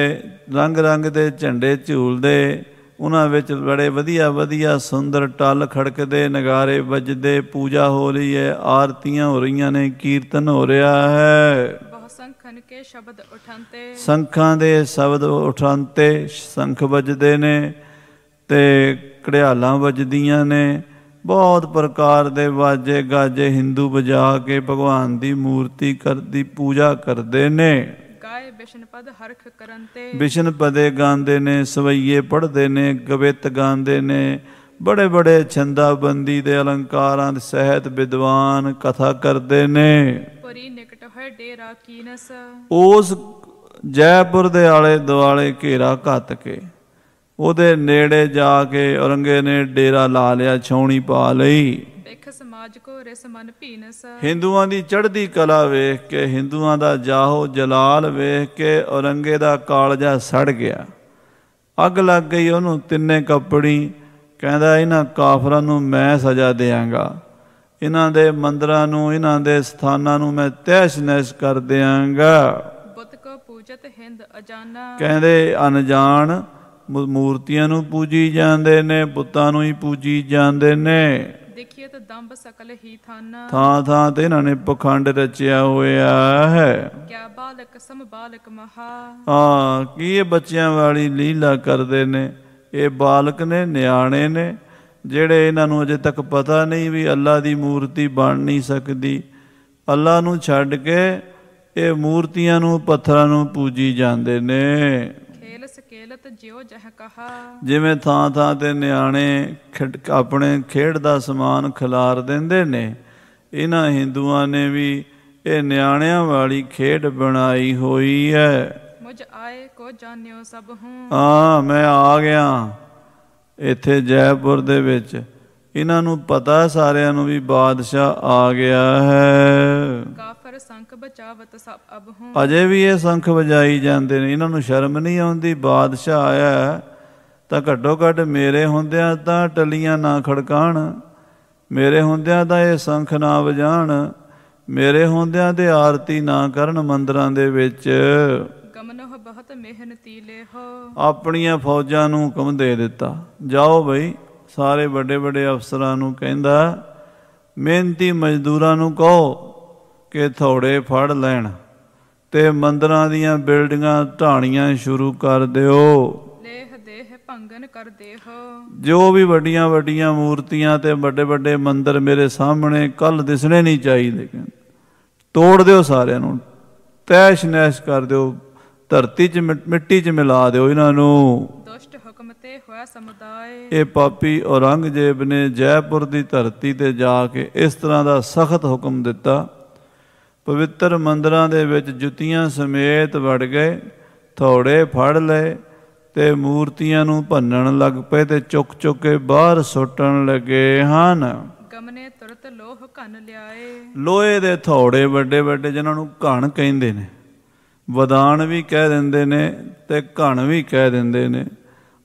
ਰੰਗ ਰੰਗ ਦੇ ਝੰਡੇ ਝੂਲਦੇ ਉਹਨਾਂ ਵਿੱਚ ਬੜੇ ਵਧੀਆ ਵਧੀਆ ਸੁੰਦਰ ਟਲ ਖੜਕਦੇ ਨਗਾਰੇ ਵੱਜਦੇ ਪੂਜਾ ਹੋ ਰਹੀ ਹੈ ਆਰਤੀਆਂ ਹੋ ਰਹੀਆਂ ਨੇ ਕੀਰਤਨ ਹੋ ਰਿਹਾ ਹੈ ਸੰਖਨ ਕੇ ਸ਼ਬਦ ਉਠੰਤੇ ਸੰਖਾਂ ਦੇ ਸ਼ਬਦ ਉਠੰਤੇ ਸੰਖ ਵੱਜਦੇ ਨੇ ਤੇ ਕੜਿਆਲਾਂ ਵੱਜਦੀਆਂ ਨੇ ਬਹੁਤ ਪ੍ਰਕਾਰ ਦੇ ਵਾਜੇ ਗਾਜੇ ਹਿੰਦੂ ਵਜਾ ਕੇ ਭਗਵਾਨ ਦੀ ਮੂਰਤੀ ਕਰਦੀ ਪੂਜਾ ਕਰਦੇ ਨੇ ਗਾਏ ਪਦ ਹਰਖ ਕਰੰਤੇ ਪਦੇ ਗਾਉਂਦੇ ਨੇ ਸਵਈਏ ਪੜਦੇ ਨੇ ਗਵਿਤ ਗਾਉਂਦੇ ਨੇ ਬੜੇ ਬੜੇ ਛੰਦਾਬੰਦੀ ਦੇ ਅਲੰਕਾਰਾਂ ਦੇ ਸਹਿਤ ਵਿਦਵਾਨ ਕਥਾ ਕਰਦੇ ਨੇ ਪਰੀ ਨਿਕਟ ਹੋਏ ਡੇਰਾ ਕੀਨਸ ਉਸ ਜੈਪੁਰ ਦੇ ਆਲੇ ਦੁਆਲੇ ਘੇਰਾ ਘੱਤ ਕੇ ਉਹਦੇ ਨੇੜੇ ਜਾ ਕੇ ਔਰੰਗੇ ਨੇ ਡੇਰਾ ਲਾ ਲਿਆ ਛੌਣੀ ਪਾ ਲਈ ਦੇਖ ਸਮਾਜ ਕੋ ਰਿਸ ਮਨ ਭੀਨਸ ਹਿੰਦੂਆਂ ਦੀ ਚੜ੍ਹਦੀ ਕਲਾ ਵੇਖ ਕੇ ਹਿੰਦੂਆਂ ਦਾ ਜਾਹੋ ਜਲਾਲ ਵੇਖ ਕੇ ਔਰੰਗੇ ਦਾ ਕਾਲਜਾ ਸੜ ਗਿਆ ਅੱਗ ਲੱਗ ਗਈ ਉਹਨੂੰ ਤਿੰਨੇ ਕੱਪੜੀ ਕਹਿੰਦਾ ਇਹਨਾਂ ਕਾਫਰਾਂ ਨੂੰ ਮੈਂ ਸਜ਼ਾ ਦੇਵਾਂਗਾ ਇਹਨਾਂ ਦੇ ਮੰਦਰਾਂ ਨੂੰ ਇਹਨਾਂ ਦੇ ਸਥਾਨਾਂ ਨੂੰ ਮੈਂ ਤਹਿਸ਼-ਨਹਿਸ਼ ਕਰ ਦੇਵਾਂਗਾ ਬੁੱਤ ਕੋ ਪੂਜਤ ਹਿੰਦ ਅਜਾਨਾ ਕਹਿੰਦੇ ਅਨਜਾਨ ਮੂਰਤੀਆਂ ਨੂੰ ਪੂਜੀ ਜਾਂਦੇ ਨੇ ਬੁੱਤਾਂ ਨੂੰ ਹੀ ਪੂਜੀ ਜਾਂਦੇ ਨੇ ਦੇਖੀਏ ਤਾਂ ਦੰਬ ਸਕਲ ਹੀ ਥਾਨਾ ਥਾਂ ਥਾਂ ਤੇ ਇਹਨਾਂ ਨੇ ਪਖੰਡ ਰਚਿਆ ਹੋਇਆ ਹੈ ਕਿਆ ਬਾਲਕ ਸਮ ਬਾਲਕ ਮਹਾ ਹਾਂ ਕੀ ਇਹ ਬੱਚਿਆਂ ਵਾਲੀ ਲੀਲਾ ਕਰਦੇ ਨੇ ਇਹ ਬਾਲਕ ਨੇ ਨਿਆਣੇ ਨੇ ਜਿਹੜੇ ਇਹਨਾਂ ਨੂੰ ਅਜੇ ਤੱਕ ਪਤਾ ਨਹੀਂ ਵੀ ਅੱਲਾ ਦੀ ਮੂਰਤੀ ਬਣ ਨਹੀਂ ਸਕਦੀ ਅੱਲਾ ਨੂੰ ਛੱਡ ਕੇ ਇਹ ਮੂਰਤੀਆਂ ਨੂੰ ਪੱਥਰਾਂ ਨੂੰ ਪੂਜੀ ਜਾਂਦੇ ਨੇ ਖੇਲ ਸਕੇਲਤ ਜਿਉ ਜਹ ਕਹਾ ਜਿਵੇਂ ਥਾਂ ਥਾਂ ਤੇ ਨਿਆਣੇ ਆਪਣੇ ਖੇਡ ਦਾ ਸਮਾਨ ਖਿਲਾਰ ਦਿੰਦੇ ਨੇ ਇਹਨਾਂ ਹਿੰਦੂਆਂ ਨੇ ਵੀ ਇਹ ਨਿਆਣਿਆਂ ਵਾਲੀ ਖੇਡ ਬਣਾਈ ਹੋਈ ਹੈ ਮੁਝ ਆਏ ਕੋ ਜਾਣਿਓ ਸਭ ਹੂੰ ਹਾਂ ਮੈਂ ਆ ਗਿਆ ਇੱਥੇ ਜੈਪੁਰ ਦੇ ਵਿੱਚ ਇਹਨਾਂ ਨੂੰ ਪਤਾ ਸਾਰਿਆਂ ਨੂੰ ਵੀ ਬਾਦਸ਼ਾਹ ਆ ਗਿਆ ਹੈ ਕਾਫਰ ਸੰਖ ਬਚਾਵਤ ਸਭ ਅਬ ਹੂੰ ਅਜੇ ਵੀ ਇਹ ਸੰਖ ਵਜਾਈ ਜਾਂਦੇ ਨੇ ਇਹਨਾਂ ਨੂੰ ਸ਼ਰਮ ਨਹੀਂ ਆਉਂਦੀ ਬਾਦਸ਼ਾਹ ਆਇਆ ਤਾਂ ਘੱਟੋ ਘੱਟ ਮੇਰੇ ਹੁੰਦਿਆਂ ਤਾਂ ਟਲੀਆਂ ਨਾ ਖੜਕਾਣ ਮੇਰੇ ਹੁੰਦਿਆਂ ਤਾਂ ਇਹ ਸੰਖ ਨਾ ਵਜਾਣ ਮੇਰੇ ਹੁੰਦਿਆਂ ਤੇ ਆਰਤੀ ਨਾ ਕਰਨ ਮੰਦਰਾਂ ਦੇ ਵਿੱਚ ਕਮਨਹ ਬਹੁਤ ਮਿਹਨਤੀ ਲੇਹੋ ਆਪਣੀਆਂ ਫੌਜਾਂ ਨੂੰ ਹੁਕਮ ਦੇ ਦਿੱਤਾ ਜਾਓ ਭਈ ਸਾਰੇ ਵੱਡੇ ਵੱਡੇ ਅਫਸਰਾਂ ਨੂੰ ਕਹਿੰਦਾ ਮਿਹਨਤੀ ਮਜ਼ਦੂਰਾਂ ਨੂੰ ਕਹੋ ਕਿ ਥੋੜੇ ਫੜ ਲੈਣ ਤੇ ਮੰਦਰਾਂ ਦੀਆਂ ਬਿਲਡਿੰਗਾਂ ਢਾਣੀਆਂ ਸ਼ੁਰੂ ਕਰ ਦਿਓ ਲੇਹ ਦੇਹ ਭੰਗਨ ਕਰ ਦੇਹ ਜੋ ਵੀ ਵੱਡੀਆਂ ਵੱਡੀਆਂ ਮੂਰਤੀਆਂ ਤੇ ਵੱਡੇ ਵੱਡੇ ਮੰਦਰ ਮੇਰੇ ਸਾਹਮਣੇ ਕੱਲ ਦਿਸਣੇ ਨਹੀਂ ਚਾਹੀਦੇ ਤੋੜ ਦਿਓ ਸਾਰਿਆਂ ਨੂੰ ਤੈਸ਼ ਨੈਸ਼ ਕਰ ਦਿਓ ਧਰਤੀ 'ਚ ਮਿੱਟੀ 'ਚ ਮਿਲਾ ਦਿਓ ਇਹਨਾਂ ਨੂੰ ਦੁਸ਼ਟ ਹੁਕਮ ਤੇ ਹੋਇਆ ਸਮੁਦਾਇ ਇਹ ਪਾਪੀ ਔਰੰਗਜ਼ੇਬ ਨੇ ਜੈਪੁਰ ਦੀ ਧਰਤੀ ਤੇ ਜਾ ਕੇ ਇਸ ਤਰ੍ਹਾਂ ਦਾ ਸਖਤ ਹੁਕਮ ਦਿੱਤਾ ਪਵਿੱਤਰ ਮੰਦਰਾਂ ਦੇ ਵਿੱਚ ਜੁੱਤੀਆਂ ਸਮੇਤ ਵੜ ਗਏ ਥੋੜੇ ਫੜ ਲਏ ਤੇ ਮੂਰਤੀਆਂ ਨੂੰ ਭੰਨਣ ਲੱਗ ਪਏ ਤੇ ਚੁੱਕ ਚੁੱਕ ਕੇ ਬਾਹਰ ਸੁੱਟਣ ਲੱਗੇ ਹਨ ਗਮਨੇ ਤੁਰਤ ਲੋਹ ਘਨ ਲਿਆਏ ਲੋਹੇ ਦੇ ਥੋੜੇ ਵੱਡੇ ਵੱਡੇ ਜਿਨ੍ਹਾਂ ਨੂੰ ਘਣ ਕਹਿੰਦੇ ਨੇ ਵਦਾਨ ਵੀ ਕਹਿ ਦਿੰਦੇ ਨੇ ਤੇ ਘਣ ਵੀ ਕਹਿ ਦਿੰਦੇ ਨੇ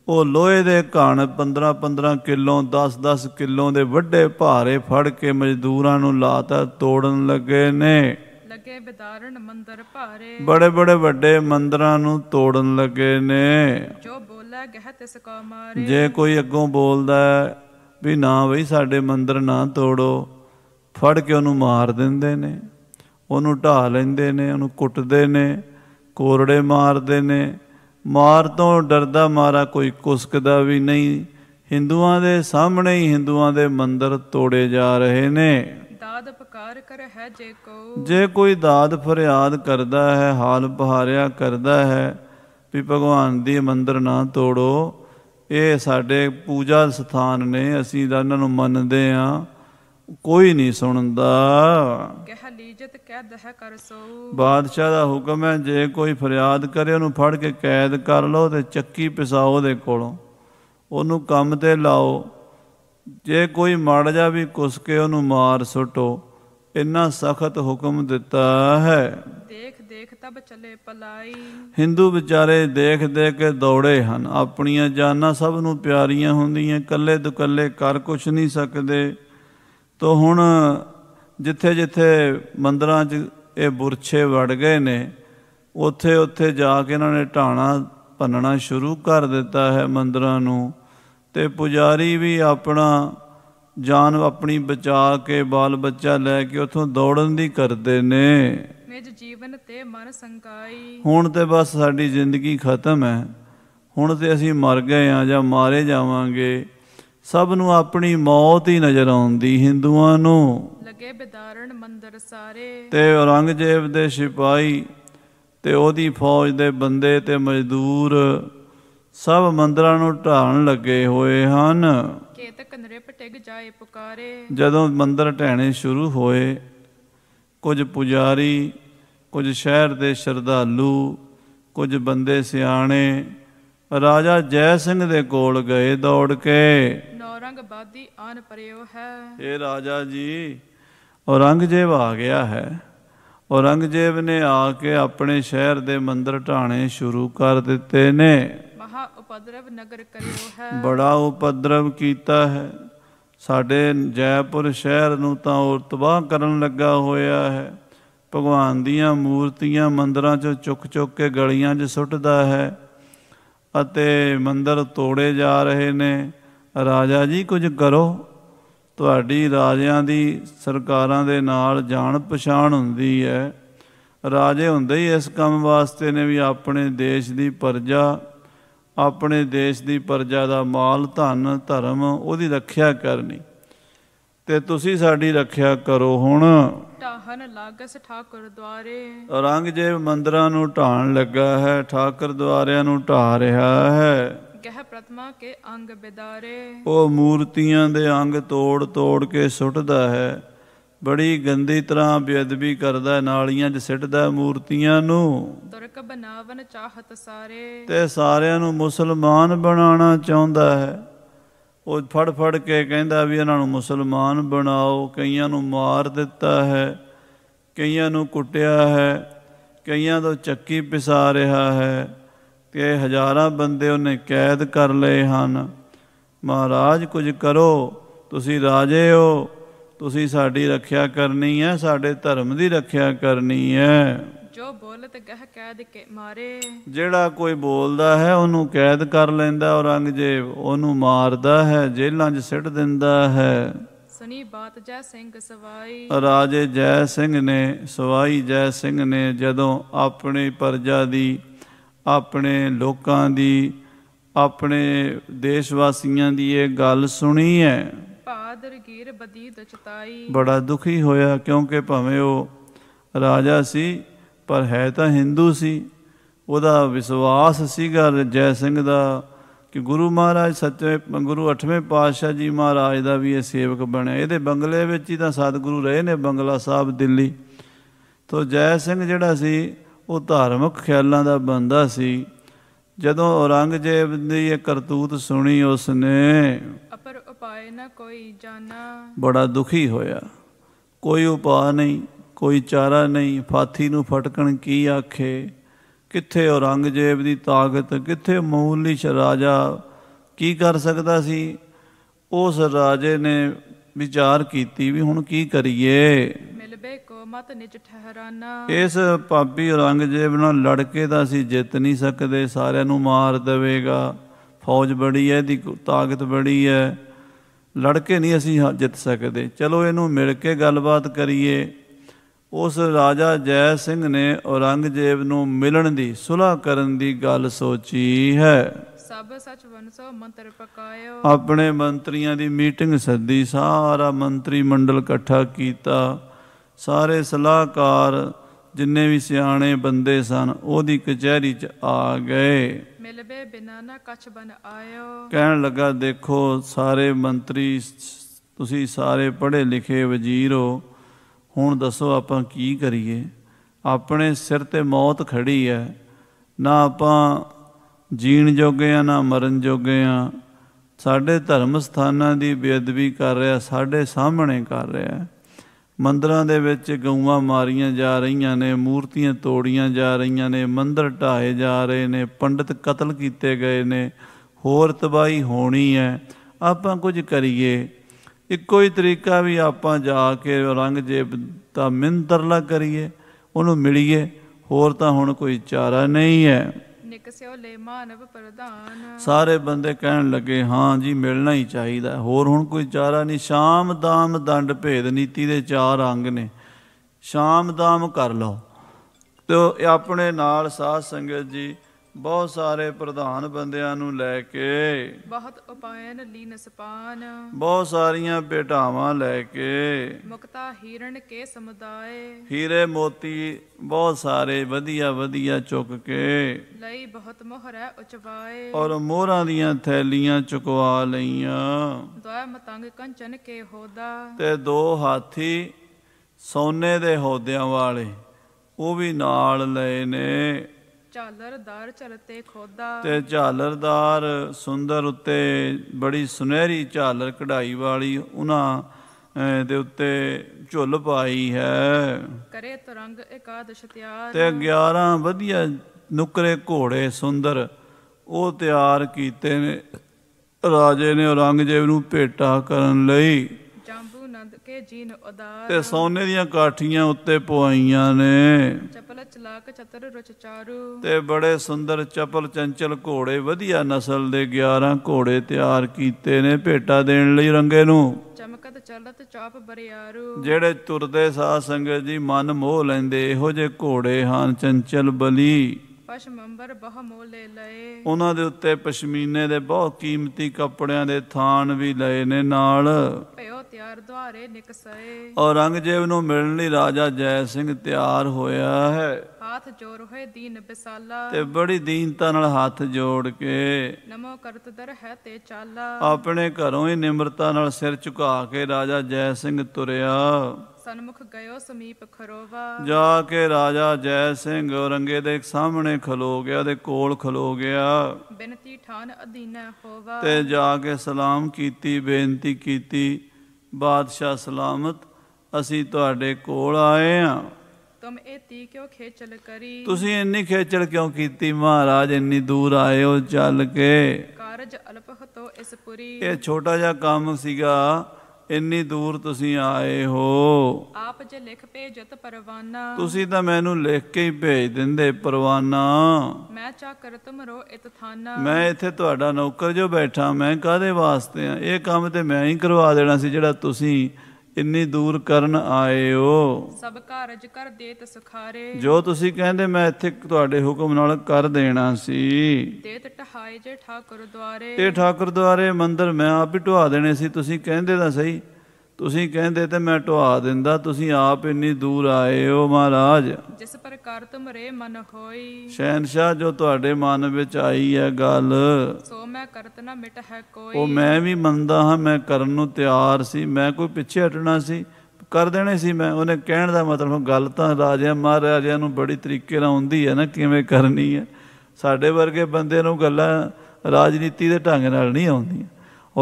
ਉਹ ਲੋਹੇ ਦੇ ਘਣ 15 15 ਕਿਲੋ 10 10 ਕਿਲੋ ਦੇ ਵੱਡੇ ਭਾਰੇ ਫੜ ਕੇ ਮਜ਼ਦੂਰਾਂ ਨੂੰ ਲਾਤਾ ਤੋੜਨ ਲੱਗੇ ਨੇ ਲੱਗੇ ਬਿਦਾਰਨ ਮੰਦਰ ਭਾਰੇ ਬੜੇ ਬੜੇ ਵੱਡੇ ਮੰਦਰਾਂ ਨੂੰ ਤੋੜਨ ਲੱਗੇ ਨੇ ਜੋ ਬੋਲਾ ਗਹਿ ਤਿਸ ਕੋ ਮਾਰੇ ਜੇ ਕੋਈ ਅੱਗੋਂ ਬੋਲਦਾ ਵੀ ਨਾ ਬਈ ਸਾਡੇ ਮੰਦਰ ਨਾ ਤੋੜੋ ਫੜ ਕੇ ਉਹਨੂੰ ਮਾਰ ਦਿੰਦੇ ਨੇ ਉਹਨੂੰ ਢਾ ਲੈਂਦੇ ਨੇ ਉਹਨੂੰ ਕੁੱਟਦੇ ਨੇ ਕੋਰੜੇ ਮਾਰਦੇ ਨੇ ਮਾਰ ਤੋਂ ਡਰਦਾ ਮਾਰਾ ਕੋਈ ਕੁਸਕਦਾ ਵੀ ਨਹੀਂ ਹਿੰਦੂਆਂ ਦੇ ਸਾਹਮਣੇ ਹੀ ਹਿੰਦੂਆਂ ਦੇ ਮੰਦਰ ਤੋੜੇ ਜਾ ਰਹੇ ਨੇ ਦਾਦ ਪਕਾਰ ਕਰ ਹੈ ਜੇ ਕੋ ਜੇ ਕੋਈ ਦਾਦ ਫਰਿਆਦ ਕਰਦਾ ਹੈ ਹਾਲ ਬਹਾਰਿਆ ਕਰਦਾ ਹੈ ਵੀ ਭਗਵਾਨ ਦੀ ਮੰਦਰ ਨਾ ਤੋੜੋ ਇਹ ਸਾਡੇ ਪੂਜਾ ਸਥਾਨ ਨੇ ਅਸੀਂ ਇਹਨਾਂ ਨੂੰ ਮੰਨਦੇ ਆਂ ਕੋਈ ਨਹੀਂ ਸੁਣਦਾ ਕਹਿ ਲੀਜਤ ਕੈਦ ਹੈ ਕਰ ਸੋ ਬਾਦਸ਼ਾਹ ਦਾ ਹੁਕਮ ਹੈ ਜੇ ਕੋਈ ਫਰਿਆਦ ਕਰੇ ਉਹਨੂੰ ਫੜ ਕੇ ਕੈਦ ਕਰ ਲਓ ਤੇ ਚੱਕੀ ਪਿਸਾਓ ਦੇ ਕੋਲੋਂ ਉਹਨੂੰ ਕੰਮ ਤੇ ਲਾਓ ਜੇ ਕੋਈ ਮੜ ਜਾ ਵੀ ਕੁਸ ਕੇ ਉਹਨੂੰ ਮਾਰ ਸੁੱਟੋ ਇੰਨਾ ਸਖਤ ਹੁਕਮ ਦਿੱਤਾ ਹੈ ਦੇਖ ਦੇਖ ਤਬ ਚਲੇ ਪਲਾਈ ਹਿੰਦੂ ਵਿਚਾਰੇ ਦੇਖ ਦੇ ਕੇ ਦੌੜੇ ਹਨ ਆਪਣੀਆਂ ਜਾਨਾਂ ਸਭ ਨੂੰ ਪਿਆਰੀਆਂ ਹੁੰਦੀਆਂ ਕੱਲੇ ਦੁਕੱਲੇ ਕਰ ਕੁਛ ਨਹੀਂ ਸਕਦੇ ਤੋਂ ਹੁਣ ਜਿੱਥੇ ਜਿੱਥੇ ਮੰਦਰਾਂ 'ਚ ਇਹ ਬੁਰਛੇ ਵੜ ਗਏ ਨੇ ਉੱਥੇ ਉੱਥੇ ਜਾ ਕੇ ਇਹਨਾਂ ਨੇ ਢਾਣਾ ਪੰਨਣਾ ਸ਼ੁਰੂ ਕਰ ਦਿੱਤਾ ਹੈ ਮੰਦਰਾਂ ਨੂੰ ਤੇ ਪੁਜਾਰੀ ਵੀ ਆਪਣਾ ਜਾਨ ਆਪਣੀ ਬਚਾ ਕੇ ਬਾਲ ਬੱਚਾ ਲੈ ਕੇ ਉਥੋਂ ਦੌੜਨ ਦੀ ਕਰਦੇ ਨੇ ਨਿਜ ਜੀਵਨ ਤੇ ਮਨ ਸੰਕਾਈ ਹੁਣ ਤੇ ਬਸ ਸਾਡੀ ਜ਼ਿੰਦਗੀ ਖਤਮ ਹੈ ਹੁਣ ਤੇ ਅਸੀਂ ਮਰ ਗਏ ਆ ਜਾਂ ਮਾਰੇ ਜਾਵਾਂਗੇ ਸਭ ਨੂੰ ਆਪਣੀ ਮੌਤ ਹੀ ਨਜ਼ਰ ਆਉਂਦੀ ਹਿੰਦੂਆਂ ਨੂੰ ਲੱਗੇ ਬਿਦਾਰਣ ਮੰਦਰ ਸਾਰੇ ਤੇ ਔਰੰਗਜ਼ੇਬ ਦੇ ਸਿਪਾਹੀ ਤੇ ਉਹਦੀ ਫੌਜ ਦੇ ਬੰਦੇ ਤੇ ਮਜ਼ਦੂਰ ਸਭ ਮੰਦਰਾਂ ਨੂੰ ਢਾਣ ਲੱਗੇ ਹੋਏ ਹਨ ਕੇਤ ਕੰਦਰੇ ਪਟਿਗ ਜਾਏ ਪੁਕਾਰੇ ਜਦੋਂ ਮੰਦਰ ਢਹਿਣੇ ਸ਼ੁਰੂ ਹੋਏ ਕੁਝ ਪੁਜਾਰੀ ਕੁਝ ਸ਼ਹਿਰ ਦੇ ਸ਼ਰਧਾਲੂ ਕੁਝ ਬੰਦੇ ਸਿਆਣੇ ਰਾਜਾ ਜੈ ਸਿੰਘ ਦੇ ਕੋਲ ਗਏ ਦੌੜ ਕੇ ਬਾਦੀ ਆਨ ਪਰਿਓ ਹੈ ਇਹ ਰਾਜਾ ਜੀ ਔਰੰਗਜ਼ੇਬ ਆ ਗਿਆ ਹੈ ਔਰੰਗਜ਼ੇਬ ਨੇ ਆ ਕੇ ਆਪਣੇ ਸ਼ਹਿਰ ਦੇ ਮੰਦਰ ਢਾਣੇ ਸ਼ੁਰੂ ਕਰ ਦਿੱਤੇ ਨੇ ਮਹਾ ਉਪਦਰਵ ਨਗਰ ਕਰਿਓ ਹੈ ਬੜਾ ਉਪਦਰਵ ਕੀਤਾ ਹੈ ਸਾਡੇ ਜੈਪੁਰ ਸ਼ਹਿਰ ਨੂੰ ਤਾਂ ਉਹ ਤਬਾਹ ਕਰਨ ਲੱਗਾ ਹੋਇਆ ਹੈ ਭਗਵਾਨ ਦੀਆਂ ਮੂਰਤੀਆਂ ਮੰਦਰਾਂ 'ਚੋਂ ਚੁੱਕ ਚੁੱਕ ਕੇ ਗਲੀਆਂ 'ਚ ਸੁੱਟਦਾ ਹੈ ਅਤੇ ਮੰਦਰ ਤੋੜੇ ਜਾ ਰਹੇ ਨੇ ਰਾਜਾ ਜੀ ਕੁਝ ਕਰੋ ਤੁਹਾਡੀ ਰਾਜਿਆਂ ਦੀ ਸਰਕਾਰਾਂ ਦੇ ਨਾਲ ਜਾਣ ਪਛਾਣ ਹੁੰਦੀ ਹੈ ਰਾਜੇ ਹੁੰਦੇ ਹੀ ਇਸ ਕੰਮ ਵਾਸਤੇ ਨੇ ਵੀ ਆਪਣੇ ਦੇਸ਼ ਦੀ ਪਰਜਾ ਆਪਣੇ ਦੇਸ਼ ਦੀ ਪਰਜਾ ਦਾ ਮਾਲ ਧਨ ਧਰਮ ਉਹਦੀ ਰੱਖਿਆ ਕਰਨੀ ਤੇ ਤੁਸੀਂ ਸਾਡੀ ਰੱਖਿਆ ਕਰੋ ਹੁਣ ਢਾਹਨ ਲਾਗਸ ਠਾਕੁਰ ਦਵਾਰੇ ਔਰੰਗਜ਼ੇਬ ਮੰਦਰਾਂ ਨੂੰ ਢਾਣ ਲੱਗਾ ਹੈ ਠਾਕੁਰ ਦਵਾਰਿਆਂ ਨੂੰ ਢਾ ਰਿਹਾ ਹੈ ਗਹਿ ਪ੍ਰਤਮਾ ਕੇ ਅੰਗ ਬਿਦਾਰੇ ਉਹ ਮੂਰਤੀਆਂ ਦੇ ਅੰਗ ਤੋੜ ਤੋੜ ਕੇ ਸੁੱਟਦਾ ਹੈ ਬੜੀ ਗੰਦੀ ਤਰ੍ਹਾਂ ਬੇਅਦਬੀ ਕਰਦਾ ਨਾਲੀਆਂ 'ਚ ਸਿੱਟਦਾ ਮੂਰਤੀਆਂ ਨੂੰ ਦੁਰਕ ਬਨਾਵਨ ਚਾਹਤ ਸਾਰੇ ਤੇ ਸਾਰਿਆਂ ਨੂੰ ਮੁਸਲਮਾਨ ਬਣਾਉਣਾ ਚਾਹੁੰਦਾ ਹੈ ਉਹ ਫੜ ਫੜ ਕੇ ਕਹਿੰਦਾ ਵੀ ਇਹਨਾਂ ਨੂੰ ਮੁਸਲਮਾਨ ਬਣਾਓ ਕਈਆਂ ਨੂੰ ਮਾਰ ਦਿੱਤਾ ਹੈ ਕਈਆਂ ਨੂੰ ਕੁੱਟਿਆ ਹੈ ਕਈਆਂ ਤੋਂ ਚੱਕੀ ਪਿਸਾ ਰਿਹਾ ਹੈ ਤੇ ਹਜ਼ਾਰਾਂ ਬੰਦੇ ਉਹਨੇ ਕੈਦ ਕਰ ਲਏ ਹਨ ਮਹਾਰਾਜ ਕੁਝ ਕਰੋ ਤੁਸੀਂ ਰਾਜੇ ਹੋ ਤੁਸੀਂ ਸਾਡੀ ਰੱਖਿਆ ਕਰਨੀ ਹੈ ਸਾਡੇ ਧਰਮ ਦੀ ਰੱਖਿਆ ਕਰਨੀ ਹੈ ਜੋ ਬੋਲਤ ਗਹ ਕੈਦ ਕੇ ਮਾਰੇ ਜਿਹੜਾ ਕੋਈ ਬੋਲਦਾ ਹੈ ਉਹਨੂੰ ਕੈਦ ਕਰ ਲੈਂਦਾ ਔਰੰਗਜ਼ੇਬ ਉਹਨੂੰ ਮਾਰਦਾ ਹੈ ਜੇਲ੍ਹਾਂ 'ਚ ਸਿੱਟ ਦਿੰਦਾ ਹੈ ਸੁਣੀ ਬਾਤ ਜੈ ਸਿੰਘ ਸਵਾਈ ਰਾਜੇ ਜੈ ਸਿੰਘ ਨੇ ਸਵਾਈ ਜੈ ਸਿੰਘ ਨੇ ਜਦੋਂ ਆਪਣੀ ਪਰਜਾ ਦੀ ਆਪਣੇ ਲੋਕਾਂ ਦੀ ਆਪਣੇ ਦੇਸ਼ ਵਾਸੀਆਂ ਦੀ ਇਹ ਗੱਲ ਸੁਣੀ ਹੈ ਪਾਦਰ ਗੀਰ ਬਦੀ ਦਚਤਾਈ ਬੜਾ ਦੁਖੀ ਹੋਇਆ ਕਿਉਂਕਿ ਭਾਵੇਂ ਉਹ ਰਾਜਾ ਸੀ ਪਰ ਹੈ ਤਾਂ ਹਿੰਦੂ ਸੀ ਉਹਦਾ ਵਿਸ਼ਵਾਸ ਸੀਗਾ ਜੈ ਸਿੰਘ ਦਾ ਕਿ ਗੁਰੂ ਮਹਾਰਾਜ ਸੱਚੇ ਗੁਰੂ 8ਵੇਂ ਪਾਤਸ਼ਾਹ ਜੀ ਮਹਾਰਾਜ ਦਾ ਵੀ ਇਹ ਸੇਵਕ ਬਣਿਆ ਇਹਦੇ ਬੰਗਲੇ ਵਿੱਚ ਹੀ ਤਾਂ ਸਤਿਗੁਰੂ ਰਹੇ ਨੇ ਬੰਗਲਾ ਸਾਹਿਬ ਦਿੱਲੀ ਤੋਂ ਜੈ ਸਿੰਘ ਜਿਹੜਾ ਸੀ ਉਹ ਧਾਰਮਿਕ ਖਿਆਲਾਂ ਦਾ ਬੰਦਾ ਸੀ ਜਦੋਂ ਔਰੰਗਜ਼ੇਬ ਦੀ ਇਹ ਕਰਤੂਤ ਸੁਣੀ ਉਸਨੇ ਅਪਰ ਉਪਾਏ ਨਾ ਕੋਈ ਜਾਣਾ ਬੜਾ ਦੁਖੀ ਹੋਇਆ ਕੋਈ ਉਪਾਅ ਨਹੀਂ ਕੋਈ ਚਾਰਾ ਨਹੀਂ ਫਾਥੀ ਨੂੰ ਫਟਕਣ ਕੀ ਆਖੇ ਕਿੱਥੇ ਔਰੰਗਜ਼ੇਬ ਦੀ ਤਾਕਤ ਕਿੱਥੇ ਮੌਲਿਸ਼ ਰਾਜਾ ਕੀ ਕਰ ਸਕਦਾ ਸੀ ਉਸ ਰਾਜੇ ਨੇ ਵਿਚਾਰ ਕੀਤੀ ਵੀ ਹੁਣ ਕੀ ਕਰੀਏ ਮਿਲਬੇ ਕੋ ਮਤ ਨਿਜ ਠਹਿਰਾਨਾ ਇਸ ਪਾਪੀ ਔਰੰਗਜ਼ੇਬ ਨਾਲ ਲੜ ਕੇ ਤਾਂ ਅਸੀਂ ਜਿੱਤ ਨਹੀਂ ਸਕਦੇ ਸਾਰਿਆਂ ਨੂੰ ਮਾਰ ਦੇਵੇਗਾ ਫੌਜ ਬੜੀ ਹੈ ਦੀ ਤਾਕਤ ਬੜੀ ਹੈ ਲੜ ਕੇ ਨਹੀਂ ਅਸੀਂ ਜਿੱਤ ਸਕਦੇ ਚਲੋ ਇਹਨੂੰ ਮਿਲ ਕੇ ਗੱਲਬਾਤ ਕਰੀਏ ਉਸ ਰਾਜਾ ਜੈ ਸਿੰਘ ਨੇ ਔਰੰਗਜ਼ੇਬ ਨੂੰ ਮਿਲਣ ਦੀ ਸੁਲਾਹ ਕਰਨ ਦੀ ਗੱਲ ਸੋਚੀ ਹੈ ਸਭ ਸੱਚ ਵਨਸੋ ਮੰਤਰ ਪਕਾਇਓ ਆਪਣੇ ਮੰਤਰੀਆਂ ਦੀ ਮੀਟਿੰਗ ਸੱਦੀ ਸਾਰਾ ਮੰਤਰੀ ਮੰਡਲ ਇਕੱਠਾ ਕੀਤਾ ਸਾਰੇ ਸਲਾਹਕਾਰ ਜਿੰਨੇ ਵੀ ਸਿਆਣੇ ਬੰਦੇ ਸਨ ਉਹਦੀ ਕਚਹਿਰੀ 'ਚ ਆ ਗਏ ਮਿਲਵੇ ਬਿਨਾ ਨਾ ਕਛ ਬਨ ਆਇਓ ਕਹਿਣ ਲੱਗਾ ਦੇਖੋ ਸਾਰੇ ਮੰਤਰੀ ਤੁਸੀਂ ਸਾਰੇ ਪੜ੍ਹੇ ਲਿਖੇ ਵਜ਼ੀਰ ਹੋ ਹੁਣ ਦੱਸੋ ਆਪਾਂ ਕੀ ਕਰੀਏ ਆਪਣੇ ਸਿਰ ਤੇ ਮੌਤ ਖੜੀ ਹੈ ਨਾ ਆਪਾਂ ਜੀਣ ਜੋਗੇ ਆ ਨਾ ਮਰਨ ਜੋਗੇ ਆ ਸਾਡੇ ਧਰਮ ਸਥਾਨਾਂ ਦੀ ਬੇਅਦਬੀ ਕਰ ਰਿਹਾ ਸਾਡੇ ਸਾਹਮਣੇ ਕਰ ਰਿਹਾ ਮੰਦਰਾਂ ਦੇ ਵਿੱਚ ਗਊਆਂ ਮਾਰੀਆਂ ਜਾ ਰਹੀਆਂ ਨੇ ਮੂਰਤੀਆਂ ਤੋੜੀਆਂ ਜਾ ਰਹੀਆਂ ਨੇ ਮੰਦਰ ਢਾਏ ਜਾ ਰਹੇ ਨੇ ਪੰਡਤ ਕਤਲ ਕੀਤੇ ਗਏ ਨੇ ਹੋਰ ਤਬਾਹੀ ਹੋਣੀ ਹੈ ਆਪਾਂ ਕੁਝ ਕਰੀਏ ਇੱਕੋ ਹੀ ਤਰੀਕਾ ਵੀ ਆਪਾਂ ਜਾ ਕੇ ਔਰੰਗਜ਼ੇਬ ਦਾ ਲਾ ਕਰੀਏ ਉਹਨੂੰ ਮਿਲੀਏ ਹੋਰ ਤਾਂ ਹੁਣ ਕੋਈ ਚਾਰਾ ਨਹੀਂ ਹੈ ਨਿਕਸਿਓ ਲੈ ਮਾਨਵ ਪ੍ਰਧਾਨ ਸਾਰੇ ਬੰਦੇ ਕਹਿਣ ਲੱਗੇ ਹਾਂ ਜੀ ਮਿਲਣਾ ਹੀ ਚਾਹੀਦਾ ਹੋਰ ਹੁਣ ਕੋਈ ਚਾਰਾ ਨਹੀਂ ਸ਼ਾਮ ਦਾਮ ਦੰਡ ਭੇਦ ਨੀਤੀ ਦੇ ਚਾਰ ਅੰਗ ਨੇ ਸ਼ਾਮ ਦਾਮ ਕਰ ਲਓ ਤੇ ਆਪਣੇ ਨਾਲ ਸਾਧ ਸੰਗਤ ਜੀ ਬਹੁਤ ਸਾਰੇ ਪ੍ਰਧਾਨ ਬੰਦਿਆਂ ਨੂੰ ਲੈ ਕੇ ਬਹੁਤ ਉਪਾਇਨ ਲੀਨ ਸਪਾਨ ਬਹੁਤ ਸਾਰੀਆਂ ਭੇਟਾਵਾਂ ਲੈ ਕੇ ਮੁਕਤਾ ਹੀਰਣ ਕੇ ਸਮੁਦਾਇ ਹੀਰੇ ਮੋਤੀ ਬਹੁਤ ਸਾਰੇ ਵਧੀਆ ਵਧੀਆ ਚੁੱਕ ਕੇ ਲਈ ਬਹੁਤ ਹੈ ਉਚਵਾਏ ਔਰ ਮੋਹਰਾਂ ਦੀਆਂ ਥੈਲੀਆਂ ਚੁਕਵਾ ਲਈਆਂ ਦਇਆ ਮਤੰਗ ਕੰਚਨ ਕੇ ਹੋਦਾ ਤੇ ਦੋ ਹਾਥੀ ਸੋਨੇ ਦੇ ਹੋਦਿਆਂ ਵਾਲੇ ਉਹ ਵੀ ਨਾਲ ਲਏ ਨੇ ਝਾਲਰਦਾਰ ਚਰਤੇ ਖੋਦਾ ਤੇ ਝਾਲਰਦਾਰ ਸੁੰਦਰ ਉੱਤੇ ਬੜੀ ਸੁਨਹਿਰੀ ਝਾਲਰ ਕਢਾਈ ਵਾਲੀ ਉਹਨਾਂ ਦੇ ਉੱਤੇ ਝੁੱਲ ਪਾਈ ਹੈ ਕਰੇ ਤਰੰਗ ਇਕਾਦਸ਼ ਤਿਆਰ ਤੇ 11 ਵਧੀਆ ਨੁਕਰੇ ਘੋੜੇ ਸੁੰਦਰ ਉਹ ਤਿਆਰ ਕੀਤੇ ਨੇ ਰਾਜੇ ਨੇ ਔਰੰਗਜ਼ੇਬ ਨੂੰ ਭੇਟਾ ਕਰਨ ਲਈ ਚੰਦ ਕੇ ਜੀਨ ਉਦਾਰ ਤੇ ਸੋਨੇ ਦੀਆਂ ਕਾਠੀਆਂ ਉੱਤੇ ਪਵਾਈਆਂ ਨੇ ਚਪਲ ਚਲਾਕ ਚਤਰ ਰਚਚਾਰੂ ਤੇ ਬੜੇ ਸੁੰਦਰ ਚਪਲ ਚੰਚਲ ਘੋੜੇ ਵਧੀਆ ਨਸਲ ਦੇ 11 ਘੋੜੇ ਤਿਆਰ ਕੀਤੇ ਨੇ ਭੇਟਾ ਦੇਣ ਲਈ ਰੰਗੇ ਨੂੰ ਚਮਕਤ ਚਲਤ ਚਾਪ ਬਰਿਆਰੂ ਜਿਹੜੇ ਤੁਰਦੇ ਸਾਧ ਸੰਗਤ ਜੀ ਮਨ ਮੋਹ ਲੈਂਦੇ ਇਹੋ ਜੇ ਘੋੜੇ ਹਨ ਚੰਚਲ ਬਲੀ ਪਸ਼ਮੰਬਰ ਬਹੁ ਮੋਲੇ ਲਏ ਉਹਨਾਂ ਦੇ ਉੱਤੇ ਪਸ਼ਮੀਨੇ ਦੇ ਬਹੁਤ ਕੀਮਤੀ ਕੱਪੜਿਆਂ ਦੇ ਥਾਨ ਵੀ ਲਏ ਨੇ ਨਾਲ ਭਇਓ ਤਿਆਰ ਦੁਆਰੇ ਨਿਕਸਰੇ ਔਰੰਗਜ਼ੇਬ ਨੂੰ ਮਿਲਣ ਲਈ ਰਾਜਾ ਜੈ ਸਿੰਘ ਤਿਆਰ ਹੋਇਆ ਹੈ ਹੱਥ ਜੋੜ ਹੋਏ ਦੀਨ ਬਿਸਾਲਾ ਤੇ ਬੜੀ ਦੀਨਤਾ ਨਾਲ ਹੱਥ ਜੋੜ ਕੇ ਨਮੋ ਕਰਤ ਦਰ ਹੈ ਤੇ ਚਾਲਾ ਆਪਣੇ ਘਰੋਂ ਹੀ ਨਿਮਰਤਾ ਨਾਲ ਸਿਰ ਝੁਕਾ ਕੇ ਰਾਜਾ ਜੈ ਸਿੰਘ ਤੁਰਿਆ ਸਨਮੁਖ ਗਇਓ ਸਮੀਪ ਖਰੋਵਾ ਜਾ ਕੇ ਰਾਜਾ ਜੈ ਸਿੰਘ ਔਰੰਗੇ ਦੇ ਸਾਹਮਣੇ ਖਲੋ ਗਿਆ ਤੇ ਕੋਲ ਖਲੋ ਗਿਆ ਬਿਨਤੀ ਠਾਨ ਅਦੀਨਾ ਹੋਵਾ ਤੇ ਜਾ ਕੇ ਸਲਾਮ ਕੀਤੀ ਬੇਨਤੀ ਕੀਤੀ ਬਾਦਸ਼ਾਹ ਸਲਾਮਤ ਅਸੀਂ ਤੁਹਾਡੇ ਕੋਲ ਆਏ ਆ ਤੁਮ ਇਤੀ ਕਿਉਂ ਖੇਚਲ ਕਰੀ ਤੁਸੀਂ ਇੰਨੀ ਖੇਚਲ ਕਿਉਂ ਕੀਤੀ ਮਹਾਰਾਜ ਇੰਨੀ ਦੂਰ ਆਏ ਹੋ ਚੱਲ ਕੇ ਕਾਰਜ ਅਲਪਹ ਤੋਂ ਇਸ ਪੁਰੀ ਇਹ ਛੋਟਾ ਜਿਹਾ ਕੰਮ ਸੀਗਾ ਇੰਨੀ ਦੂਰ ਤੁਸੀਂ ਆਏ ਹੋ ਆਪ ਜੇ ਲਿਖ ਭੇਜਤ ਪਰਵਾਨਾ ਤੁਸੀਂ ਤਾਂ ਮੈਨੂੰ ਲਿਖ ਕੇ ਹੀ ਭੇਜ ਦਿੰਦੇ ਪਰਵਾਨਾ ਮੈਂ ਰੋ ਇਤ ਥਾਨਾ ਮੈਂ ਇੱਥੇ ਤੁਹਾਡਾ ਨੌਕਰ ਜੋ ਬੈਠਾ ਮੈਂ ਕਾਦੇ ਵਾਸਤੇ ਆ ਇਹ ਕੰਮ ਤੇ ਮੈਂ ਹੀ ਕਰਵਾ ਦੇਣਾ ਸੀ ਜਿਹੜਾ ਤੁਸੀਂ ਇੰਨੀ ਦੂਰ ਕਰਨ ਆਇਓ ਸਭ ਕਾਰਜ ਕਰ ਦੇਤ ਸੁਖਾਰੇ ਜੋ ਤੁਸੀਂ ਕਹਿੰਦੇ ਮੈਂ ਇੱਥੇ ਤੁਹਾਡੇ ਹੁਕਮ ਨਾਲ ਕਰ ਦੇਣਾ ਸੀ ਦੇਤ ਟਹਾਏ ਜੇ ਠਾਕੁਰ ਦੁਆਰੇ ਤੇ ਠਾਕੁਰ ਦੁਆਰੇ ਮੰਦਰ ਮੈਂ ਆਪ ਹੀ ਢਵਾ ਦੇਣੇ ਸੀ ਤੁਸੀਂ ਕਹਿੰਦੇ ਤਾਂ ਸਹੀ ਤੁਸੀਂ ਕਹਿੰਦੇ ਤੇ ਮੈਂ ਢਵਾ ਦਿੰਦਾ ਤੁਸੀਂ ਆਪ ਇੰਨੀ ਦੂਰ ਆਏ ਹੋ ਮਹਾਰਾਜ ਜਿਸ ਪ੍ਰਕਾਰ ਤੁਮ ਰੇ ਮਨ ਹੋਈ ਸ਼ਹਿਨशाह ਜੋ ਤੁਹਾਡੇ ਮਨ ਵਿੱਚ ਆਈ ਹੈ ਗੱਲ ਸੋ ਮੈਂ ਕਰਤ ਨਾ ਮਿਟ ਹੈ ਕੋਈ ਉਹ ਮੈਂ ਵੀ ਮੰਨਦਾ ਹਾਂ ਮੈਂ ਕਰਨ ਨੂੰ ਤਿਆਰ ਸੀ ਮੈਂ ਕੋਈ ਪਿੱਛੇ ਹਟਣਾ ਸੀ ਕਰ ਦੇਣੇ ਸੀ ਮੈਂ ਉਹਨੇ ਕਹਿਣ ਦਾ ਮਤਲਬ ਗੱਲ ਤਾਂ ਰਾਜਿਆਂ ਮਹਾਰਾਜਿਆਂ ਨੂੰ ਬੜੀ ਤਰੀਕੇ ਨਾਲ ਹੁੰਦੀ ਹੈ ਨਾ ਕਿਵੇਂ ਕਰਨੀ ਹੈ ਸਾਡੇ ਵਰਗੇ ਬੰਦੇ ਨੂੰ ਗੱਲਾਂ ਰਾਜਨੀਤੀ ਦੇ ਢੰਗ ਨਾਲ ਨਹੀਂ ਆਉਂਦੀਆਂ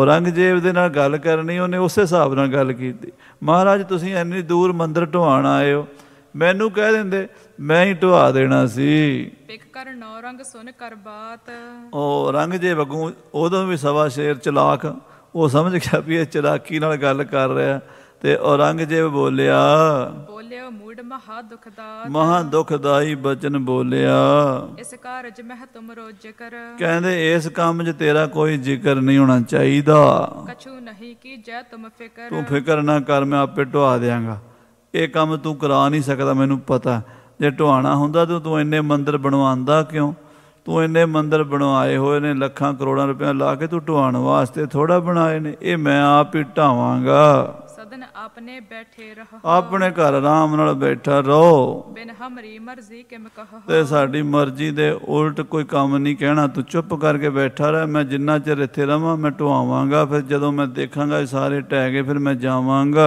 ਔਰੰਗਜ਼ੇਬ ਦੇ ਨਾਲ ਗੱਲ ਕਰਨੀ ਉਹਨੇ ਉਸੇ ਹਿਸਾਬ ਨਾਲ ਗੱਲ ਕੀਤੀ ਮਹਾਰਾਜ ਤੁਸੀਂ ਇੰਨੀ ਦੂਰ ਮੰਦਰ ਢਵਾਣ ਆਏ ਹੋ ਮੈਨੂੰ ਕਹਿ ਦਿੰਦੇ ਮੈਂ ਹੀ ਢਵਾ ਦੇਣਾ ਸੀ ਪਿਕ ਕਰ ਨੌ ਰੰਗ ਸੁਣ ਕਰ ਬਾਤ ਉਹ ਔਰੰਗਜ਼ੇਬ ਅਗੂ ਉਦੋਂ ਵੀ ਸਵਾ ਸ਼ੇਰ ਚਲਾਕ ਉਹ ਸਮਝ ਗਿਆ ਵੀ ਇਹ ਚਲਾਕੀ ਨਾਲ ਗੱਲ ਕਰ ਰਿਹਾ ਤੇ ਔਰੰਗਜ਼ੇਬ ਬੋਲਿਆ ਬੋਲਿਓ ਮੂੜ ਮਹਾ ਦੁਖਦਾ ਮਹਾ ਦੁਖਦਾਈ ਬਚਨ ਬੋਲਿਆ ਇਸ ਕਾਰਜ ਮਹਿ ਤੁਮਰੋ ਜ਼ਿਕਰ ਕਹਿੰਦੇ ਇਸ ਕੰਮ 'ਚ ਤੇਰਾ ਕੋਈ ਜ਼ਿਕਰ ਨਹੀਂ ਹੋਣਾ ਚਾਹੀਦਾ ਕਛੂ ਨਹੀਂ ਕੀ ਜੈ ਤੁਮ ਫਿਕਰ ਤੂੰ ਫਿਕਰ ਨਾ ਕਰ ਮੈਂ ਆਪੇ ਢਵਾ ਦੇਵਾਂਗਾ ਇਹ ਕੰਮ ਤੂੰ ਕਰਾ ਨਹੀਂ ਸਕਦਾ ਮੈਨੂੰ ਪਤਾ ਜੇ ਢਵਾਣਾ ਹੁੰਦਾ ਤਾਂ ਤੂੰ ਇੰਨੇ ਮੰਦਰ ਬਣਵਾਉਂਦਾ ਕਿਉਂ ਤੂੰ ਇੰਨੇ ਮੰਦਰ ਬਣਵਾਏ ਹੋਏ ਨੇ ਲੱਖਾਂ ਕਰੋੜਾਂ ਰੁਪਏ ਲਾ ਕੇ ਤੂੰ ਢਵਾਣ ਵਾਸਤੇ ਥੋੜਾ ਬਣਾਏ ਨੇ ਇਹ ਮੈਂ ਆਪ ਹੀ ਢਾਵਾਂਗਾ ਦਿਨ ਆਪਣੇ ਬੈਠੇ ਰਹੋ ਆਪਣੇ ਘਰ ਆਰਾਮ ਨਾਲ ਬੈਠਾ ਰਹੋ ਬਿਨ ਹਮਰੀ ਮਰਜ਼ੀ ਕਿਮ ਕਹੋ ਤੇ ਸਾਡੀ ਮਰਜ਼ੀ ਦੇ ਉਲਟ ਕੋਈ ਕੰਮ ਨਹੀਂ ਕਹਿਣਾ ਤੂੰ ਚੁੱਪ ਕਰਕੇ ਬੈਠਾ ਰਹਿ ਮੈਂ ਜਿੰਨਾ ਚਿਰ ਇੱਥੇ ਰਵਾਂ ਮੈਂ ਟੁਆਵਾਂਗਾ ਫਿਰ ਜਦੋਂ ਮੈਂ ਦੇਖਾਂਗਾ ਸਾਰੇ ਟਹਿ ਗਏ ਫਿਰ ਮੈਂ ਜਾਵਾਂਗਾ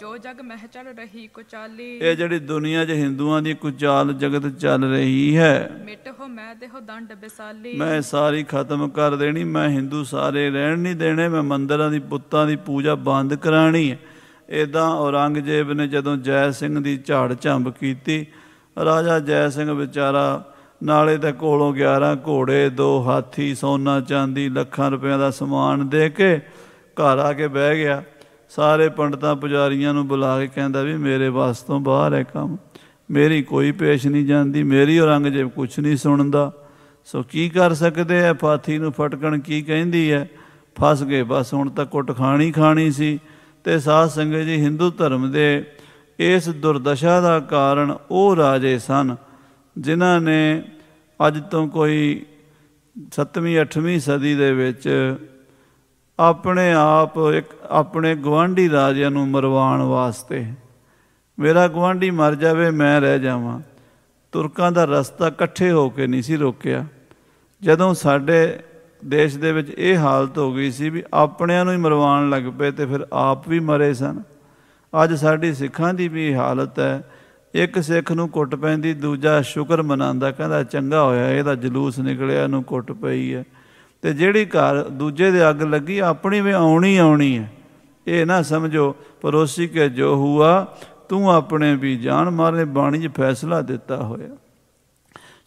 ਜੋ ਜਗ ਮਹਿ ਚੱਲ ਰਹੀ ਕੁਚਾਲੀ ਇਹ ਜਿਹੜੀ ਦੁਨੀਆ 'ਚ ਹਿੰਦੂਆਂ ਦੀ ਕੁਚਾਲ ਜਗਤ ਚੱਲ ਰਹੀ ਹੈ ਮਿਟ ਹੋ ਮੈਂ ਤੇ ਹੋ ਦੰਡ ਬਿਸਾਲੀ ਮੈਂ ਸਾਰੀ ਖਤਮ ਕਰ ਦੇਣੀ ਮੈਂ ਹਿੰਦੂ ਸਾਰੇ ਰਹਿਣ ਨਹੀਂ ਦੇਣੇ ਮੈਂ ਮੰਦਰਾਂ ਦੀ ਪੁੱਤਾਂ ਦੀ ਪੂਜਾ ਬੰਦ ਕਰਾਣੀ ਹੈ ਇਦਾਂ ਔਰੰਗਜ਼ੇਬ ਨੇ ਜਦੋਂ ਜੈ ਸਿੰਘ ਦੀ ਝਾੜ ਝੰਬ ਕੀਤੀ ਰਾਜਾ ਜੈ ਸਿੰਘ ਵਿਚਾਰਾ ਨਾਲੇ ਤੇ ਕੋਲੋਂ 11 ਘੋੜੇ ਦੋ ਹਾਥੀ ਸੋਨਾ ਚਾਂਦੀ ਲੱਖਾਂ ਰੁਪਏ ਦਾ ਸਮਾਨ ਦੇ ਕੇ ਘਰ ਆ ਕੇ ਬਹਿ ਗਿਆ ਸਾਰੇ ਪੰਡਤਾਂ ਪੁਜਾਰੀਆਂ ਨੂੰ ਬੁਲਾ ਕੇ ਕਹਿੰਦਾ ਵੀ ਮੇਰੇ ਵਾਸ ਤੋਂ ਬਾਹਰ ਹੈ ਕੰਮ ਮੇਰੀ ਕੋਈ ਪੇਸ਼ ਨਹੀਂ ਜਾਂਦੀ ਮੇਰੀ ਔਰੰਗਜ਼ੇਬ ਕੁਛ ਨਹੀਂ ਸੁਣਦਾ ਸੋ ਕੀ ਕਰ ਸਕਦੇ ਐ ਫਾਥੀ ਨੂੰ ਫਟਕਣ ਕੀ ਕਹਿੰਦੀ ਐ ਫਸ ਗਏ ਬਸ ਹੁਣ ਤਾਂ ਕੁੱਟ ਖਾਣੀ ਖਾਣੀ ਸੀ ਤੇ ਸਾਧ ਸੰਗਤ ਜੀ ਹਿੰਦੂ ਧਰਮ ਦੇ ਇਸ ਦੁਰਦਸ਼ਾ ਦਾ ਕਾਰਨ ਉਹ ਰਾਜੇ ਸਨ ਜਿਨ੍ਹਾਂ ਨੇ ਅੱਜ ਤੋਂ ਕੋਈ 7ਵੀਂ 8ਵੀਂ ਸਦੀ ਦੇ ਵਿੱਚ ਆਪਣੇ ਆਪ ਇੱਕ ਆਪਣੇ ਗਵਾਂਢੀ ਰਾਜਿਆਂ ਨੂੰ ਮਰਵਾਉਣ ਵਾਸਤੇ ਮੇਰਾ ਗਵਾਂਢੀ ਮਰ ਜਾਵੇ ਮੈਂ ਰਹਿ ਜਾਵਾਂ ਤੁਰਕਾਂ ਦਾ ਰਸਤਾ ਇਕੱਠੇ ਹੋ ਕੇ ਨਹੀਂ ਸੀ ਰੋਕਿਆ ਜਦੋਂ ਸਾਡੇ ਦੇਸ਼ ਦੇ ਵਿੱਚ ਇਹ ਹਾਲਤ ਹੋ ਗਈ ਸੀ ਵੀ ਆਪਣਿਆਂ ਨੂੰ ਹੀ ਮਰਵਾਉਣ ਲੱਗ ਪਏ ਤੇ ਫਿਰ ਆਪ ਵੀ ਮਰੇ ਸਨ ਅੱਜ ਸਾਡੀ ਸਿੱਖਾਂ ਦੀ ਵੀ ਹਾਲਤ ਹੈ ਇੱਕ ਸਿੱਖ ਨੂੰ ਕੁੱਟ ਪੈਂਦੀ ਦੂਜਾ ਸ਼ੁਕਰ ਮਨਾਉਂਦਾ ਕਹਿੰਦਾ ਚੰਗਾ ਹੋਇਆ ਇਹਦਾ ਜਲੂਸ ਨਿਕਲਿਆ ਇਹਨੂੰ ਕੁੱਟ ਪਈ ਹੈ ਤੇ ਜਿਹੜੀ ਘਰ ਦੂਜੇ ਦੇ ਅੱਗ ਲੱਗੀ ਆਪਣੀ ਵੀ ਆਉਣੀ ਆਉਣੀ ਹੈ ਇਹ ਨਾ ਸਮਝੋ ਪਰੋਸੀ ਕੇ ਜੋ ਹੁਆ ਤੂੰ ਆਪਣੇ ਵੀ ਜਾਨ ਮਾਰਨੇ ਬਾਣੀ 'ਚ ਫੈਸਲਾ ਦਿੱਤਾ ਹੋਇਆ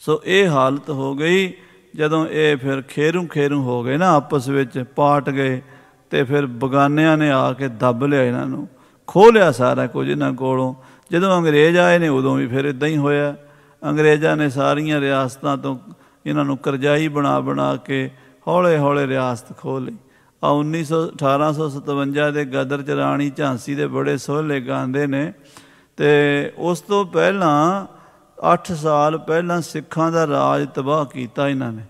ਸੋ ਇਹ ਹਾਲਤ ਹੋ ਗਈ ਜਦੋਂ ਇਹ ਫਿਰ ਖੇਰੂ ਖੇਰੂ ਹੋ ਗਏ ਨਾ ਆਪਸ ਵਿੱਚ ਪਾਟ ਗਏ ਤੇ ਫਿਰ ਬਗਾਨਿਆਂ ਨੇ ਆ ਕੇ ਦੱਬ ਲਿਆ ਇਹਨਾਂ ਨੂੰ ਖੋਹ ਲਿਆ ਸਾਰਾ ਕੁਝ ਇਹਨਾਂ ਕੋਲੋਂ ਜਦੋਂ ਅੰਗਰੇਜ਼ ਆਏ ਨੇ ਉਦੋਂ ਵੀ ਫਿਰ ਇਦਾਂ ਹੀ ਹੋਇਆ ਅੰਗਰੇਜ਼ਾਂ ਨੇ ਸਾਰੀਆਂ ਰਿਆਸਤਾਂ ਤੋਂ ਇਹਨਾਂ ਨੂੰ ਕਰਜ਼ਾਈ ਬਣਾ ਬਣਾ ਕੇ ਹੌਲੇ ਹੌਲੇ ਰਿਆਸਤ ਖੋਹ ਲਈ ਆ 1918-1857 ਦੇ ਗਦਰ ਚ ਰਾਣੀ ਝਾਂਸੀ ਦੇ ਬੜੇ ਸੋਹਲੇ ਗਾਉਂਦੇ ਨੇ ਤੇ ਉਸ ਤੋਂ ਪਹਿਲਾਂ 8 ਸਾਲ ਪਹਿਲਾਂ ਸਿੱਖਾਂ ਦਾ ਰਾਜ ਤਬਾਹ ਕੀਤਾ ਇਹਨਾਂ ਨੇ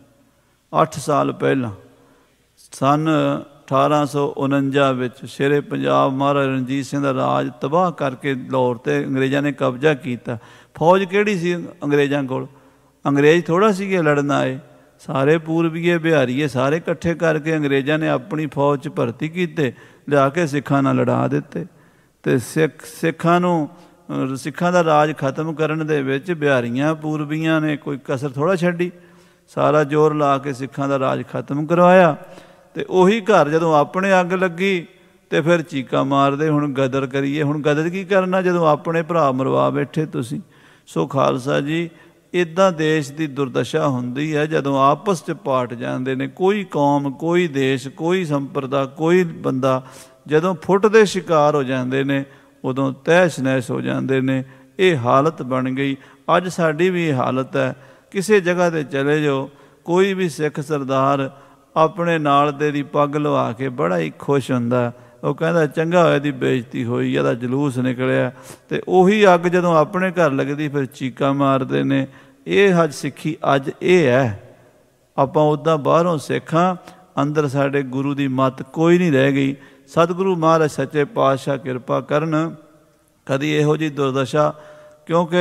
8 ਸਾਲ ਪਹਿਲਾਂ ਸਨ 1849 ਵਿੱਚ ਸ਼ੇਰੇ ਪੰਜਾਬ ਮਹਾਰਾਜ ਰਣਜੀਤ ਸਿੰਘ ਦਾ ਰਾਜ ਤਬਾਹ ਕਰਕੇ ਲਾਹੌਰ ਤੇ ਅੰਗਰੇਜ਼ਾਂ ਨੇ ਕਬਜ਼ਾ ਕੀਤਾ ਫੌਜ ਕਿਹੜੀ ਸੀ ਅੰਗਰੇਜ਼ਾਂ ਕੋਲ ਅੰਗਰੇਜ਼ ਥੋੜਾ ਸੀਗੇ ਲੜਨ ਆਏ ਸਾਰੇ ਪੂਰਬੀਏ ਬਿਹਾਰੀਏ ਸਾਰੇ ਇਕੱਠੇ ਕਰਕੇ ਅੰਗਰੇਜ਼ਾਂ ਨੇ ਆਪਣੀ ਫੌਜ 'ਚ ਭਰਤੀ ਕੀਤੇ ਲਿਆ ਕੇ ਸਿੱਖਾਂ ਨਾਲ ਲੜਾ ਦਿੱਤੇ ਤੇ ਸਿੱਖ ਸਿੱਖਾਂ ਨੂੰ ਸਿੱਖਾਂ ਦਾ ਰਾਜ ਖਤਮ ਕਰਨ ਦੇ ਵਿੱਚ ਬਿਹਾਰੀਆਂ ਪੂਰਬੀਆਂ ਨੇ ਕੋਈ ਕਸਰ ਥੋੜਾ ਛੱਡੀ ਸਾਰਾ ਜ਼ੋਰ ਲਾ ਕੇ ਸਿੱਖਾਂ ਦਾ ਰਾਜ ਖਤਮ ਕਰਵਾਇਆ ਤੇ ਉਹੀ ਘਰ ਜਦੋਂ ਆਪਣੇ ਅੱਗ ਲੱਗੀ ਤੇ ਫਿਰ ਚੀਕਾ ਮਾਰਦੇ ਹੁਣ ਗਦਰ ਕਰੀਏ ਹੁਣ ਗਦਰ ਕੀ ਕਰਨਾ ਜਦੋਂ ਆਪਣੇ ਭਰਾ ਮਰਵਾ ਬੈਠੇ ਤੁਸੀਂ ਸੋ ਖਾਲਸਾ ਜੀ ਇਦਾਂ ਦੇਸ਼ ਦੀ ਦੁਰਦਸ਼ਾ ਹੁੰਦੀ ਹੈ ਜਦੋਂ ਆਪਸ 'ਚ ਪਾਟ ਜਾਂਦੇ ਨੇ ਕੋਈ ਕੌਮ ਕੋਈ ਦੇਸ਼ ਕੋਈ ਸੰਪਰਦਾ ਕੋਈ ਬੰਦਾ ਜਦੋਂ ਫੁੱਟ ਦੇ ਸ਼ਿਕਾਰ ਹੋ ਜਾਂਦੇ ਨੇ ਉਦੋਂ ਤੈਸ਼ ਨੈਸ਼ ਹੋ ਜਾਂਦੇ ਨੇ ਇਹ ਹਾਲਤ ਬਣ ਗਈ ਅੱਜ ਸਾਡੀ ਵੀ ਹਾਲਤ ਹੈ ਕਿਸੇ ਜਗ੍ਹਾ ਤੇ ਚਲੇ ਜਾਓ ਕੋਈ ਵੀ ਸਿੱਖ ਸਰਦਾਰ ਆਪਣੇ ਨਾਲ ਦੇ ਦੀ ਪੱਗ ਲਵਾ ਕੇ ਬੜਾ ਹੀ ਖੁਸ਼ ਹੁੰਦਾ ਉਹ ਕਹਿੰਦਾ ਚੰਗਾ ਹੋਇਆ ਦੀ ਬੇਇੱਜ਼ਤੀ ਹੋਈ ਇਹਦਾ ਜਲੂਸ ਨਿਕਲਿਆ ਤੇ ਉਹੀ ਅੱਗ ਜਦੋਂ ਆਪਣੇ ਘਰ ਲੱਗਦੀ ਫਿਰ ਚੀਕਾਂ ਮਾਰਦੇ ਨੇ ਇਹ ਹੱਜ ਸਿੱਖੀ ਅੱਜ ਇਹ ਹੈ ਆਪਾਂ ਉਦਾਂ ਬਾਹਰੋਂ ਸਿੱਖਾਂ ਅੰਦਰ ਸਾਡੇ ਗੁਰੂ ਦੀ ਮੱਤ ਕੋਈ ਨਹੀਂ ਰਹਿ ਗਈ ਸਤਿਗੁਰੂ ਮਹਾਰਾਜ ਸੱਚੇ ਪਾਤਸ਼ਾਹ ਕਿਰਪਾ ਕਰਨ ਕਦੀ ਇਹੋ ਜੀ ਦੁਰਦਸ਼ਾ ਕਿਉਂਕਿ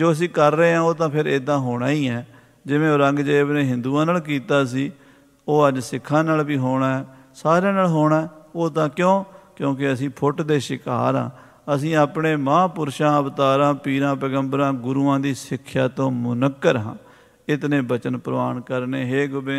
ਜੋ ਅਸੀਂ ਕਰ ਰਹੇ ਹਾਂ ਉਹ ਤਾਂ ਫਿਰ ਇਦਾਂ ਹੋਣਾ ਹੀ ਹੈ ਜਿਵੇਂ ਔਰੰਗਜ਼ੇਬ ਨੇ ਹਿੰਦੂਆਂ ਨਾਲ ਕੀਤਾ ਸੀ ਉਹ ਅੱਜ ਸਿੱਖਾਂ ਨਾਲ ਵੀ ਹੋਣਾ ਹੈ ਸਾਰਿਆਂ ਨਾਲ ਹੋਣਾ ਉਹ ਤਾਂ ਕਿਉਂ ਕਿਉਂਕਿ ਅਸੀਂ ਫੁੱਟ ਦੇ ਸ਼ਿਕਾਰ ਆ ਅਸੀਂ ਆਪਣੇ ਮਹਾਪੁਰਸ਼ਾਂ ਅਵਤਾਰਾਂ ਪੀਰਾਂ ਪੈਗੰਬਰਾਂ ਗੁਰੂਆਂ ਦੀ ਸਿੱਖਿਆ ਤੋਂ ਮੁਨਕਰ ਹਾਂ ਇਤਨੇ ਬਚਨ ਪ੍ਰਵਾਨ ਕਰਨੇ ਹੈ ਗੋਬਿੰਦ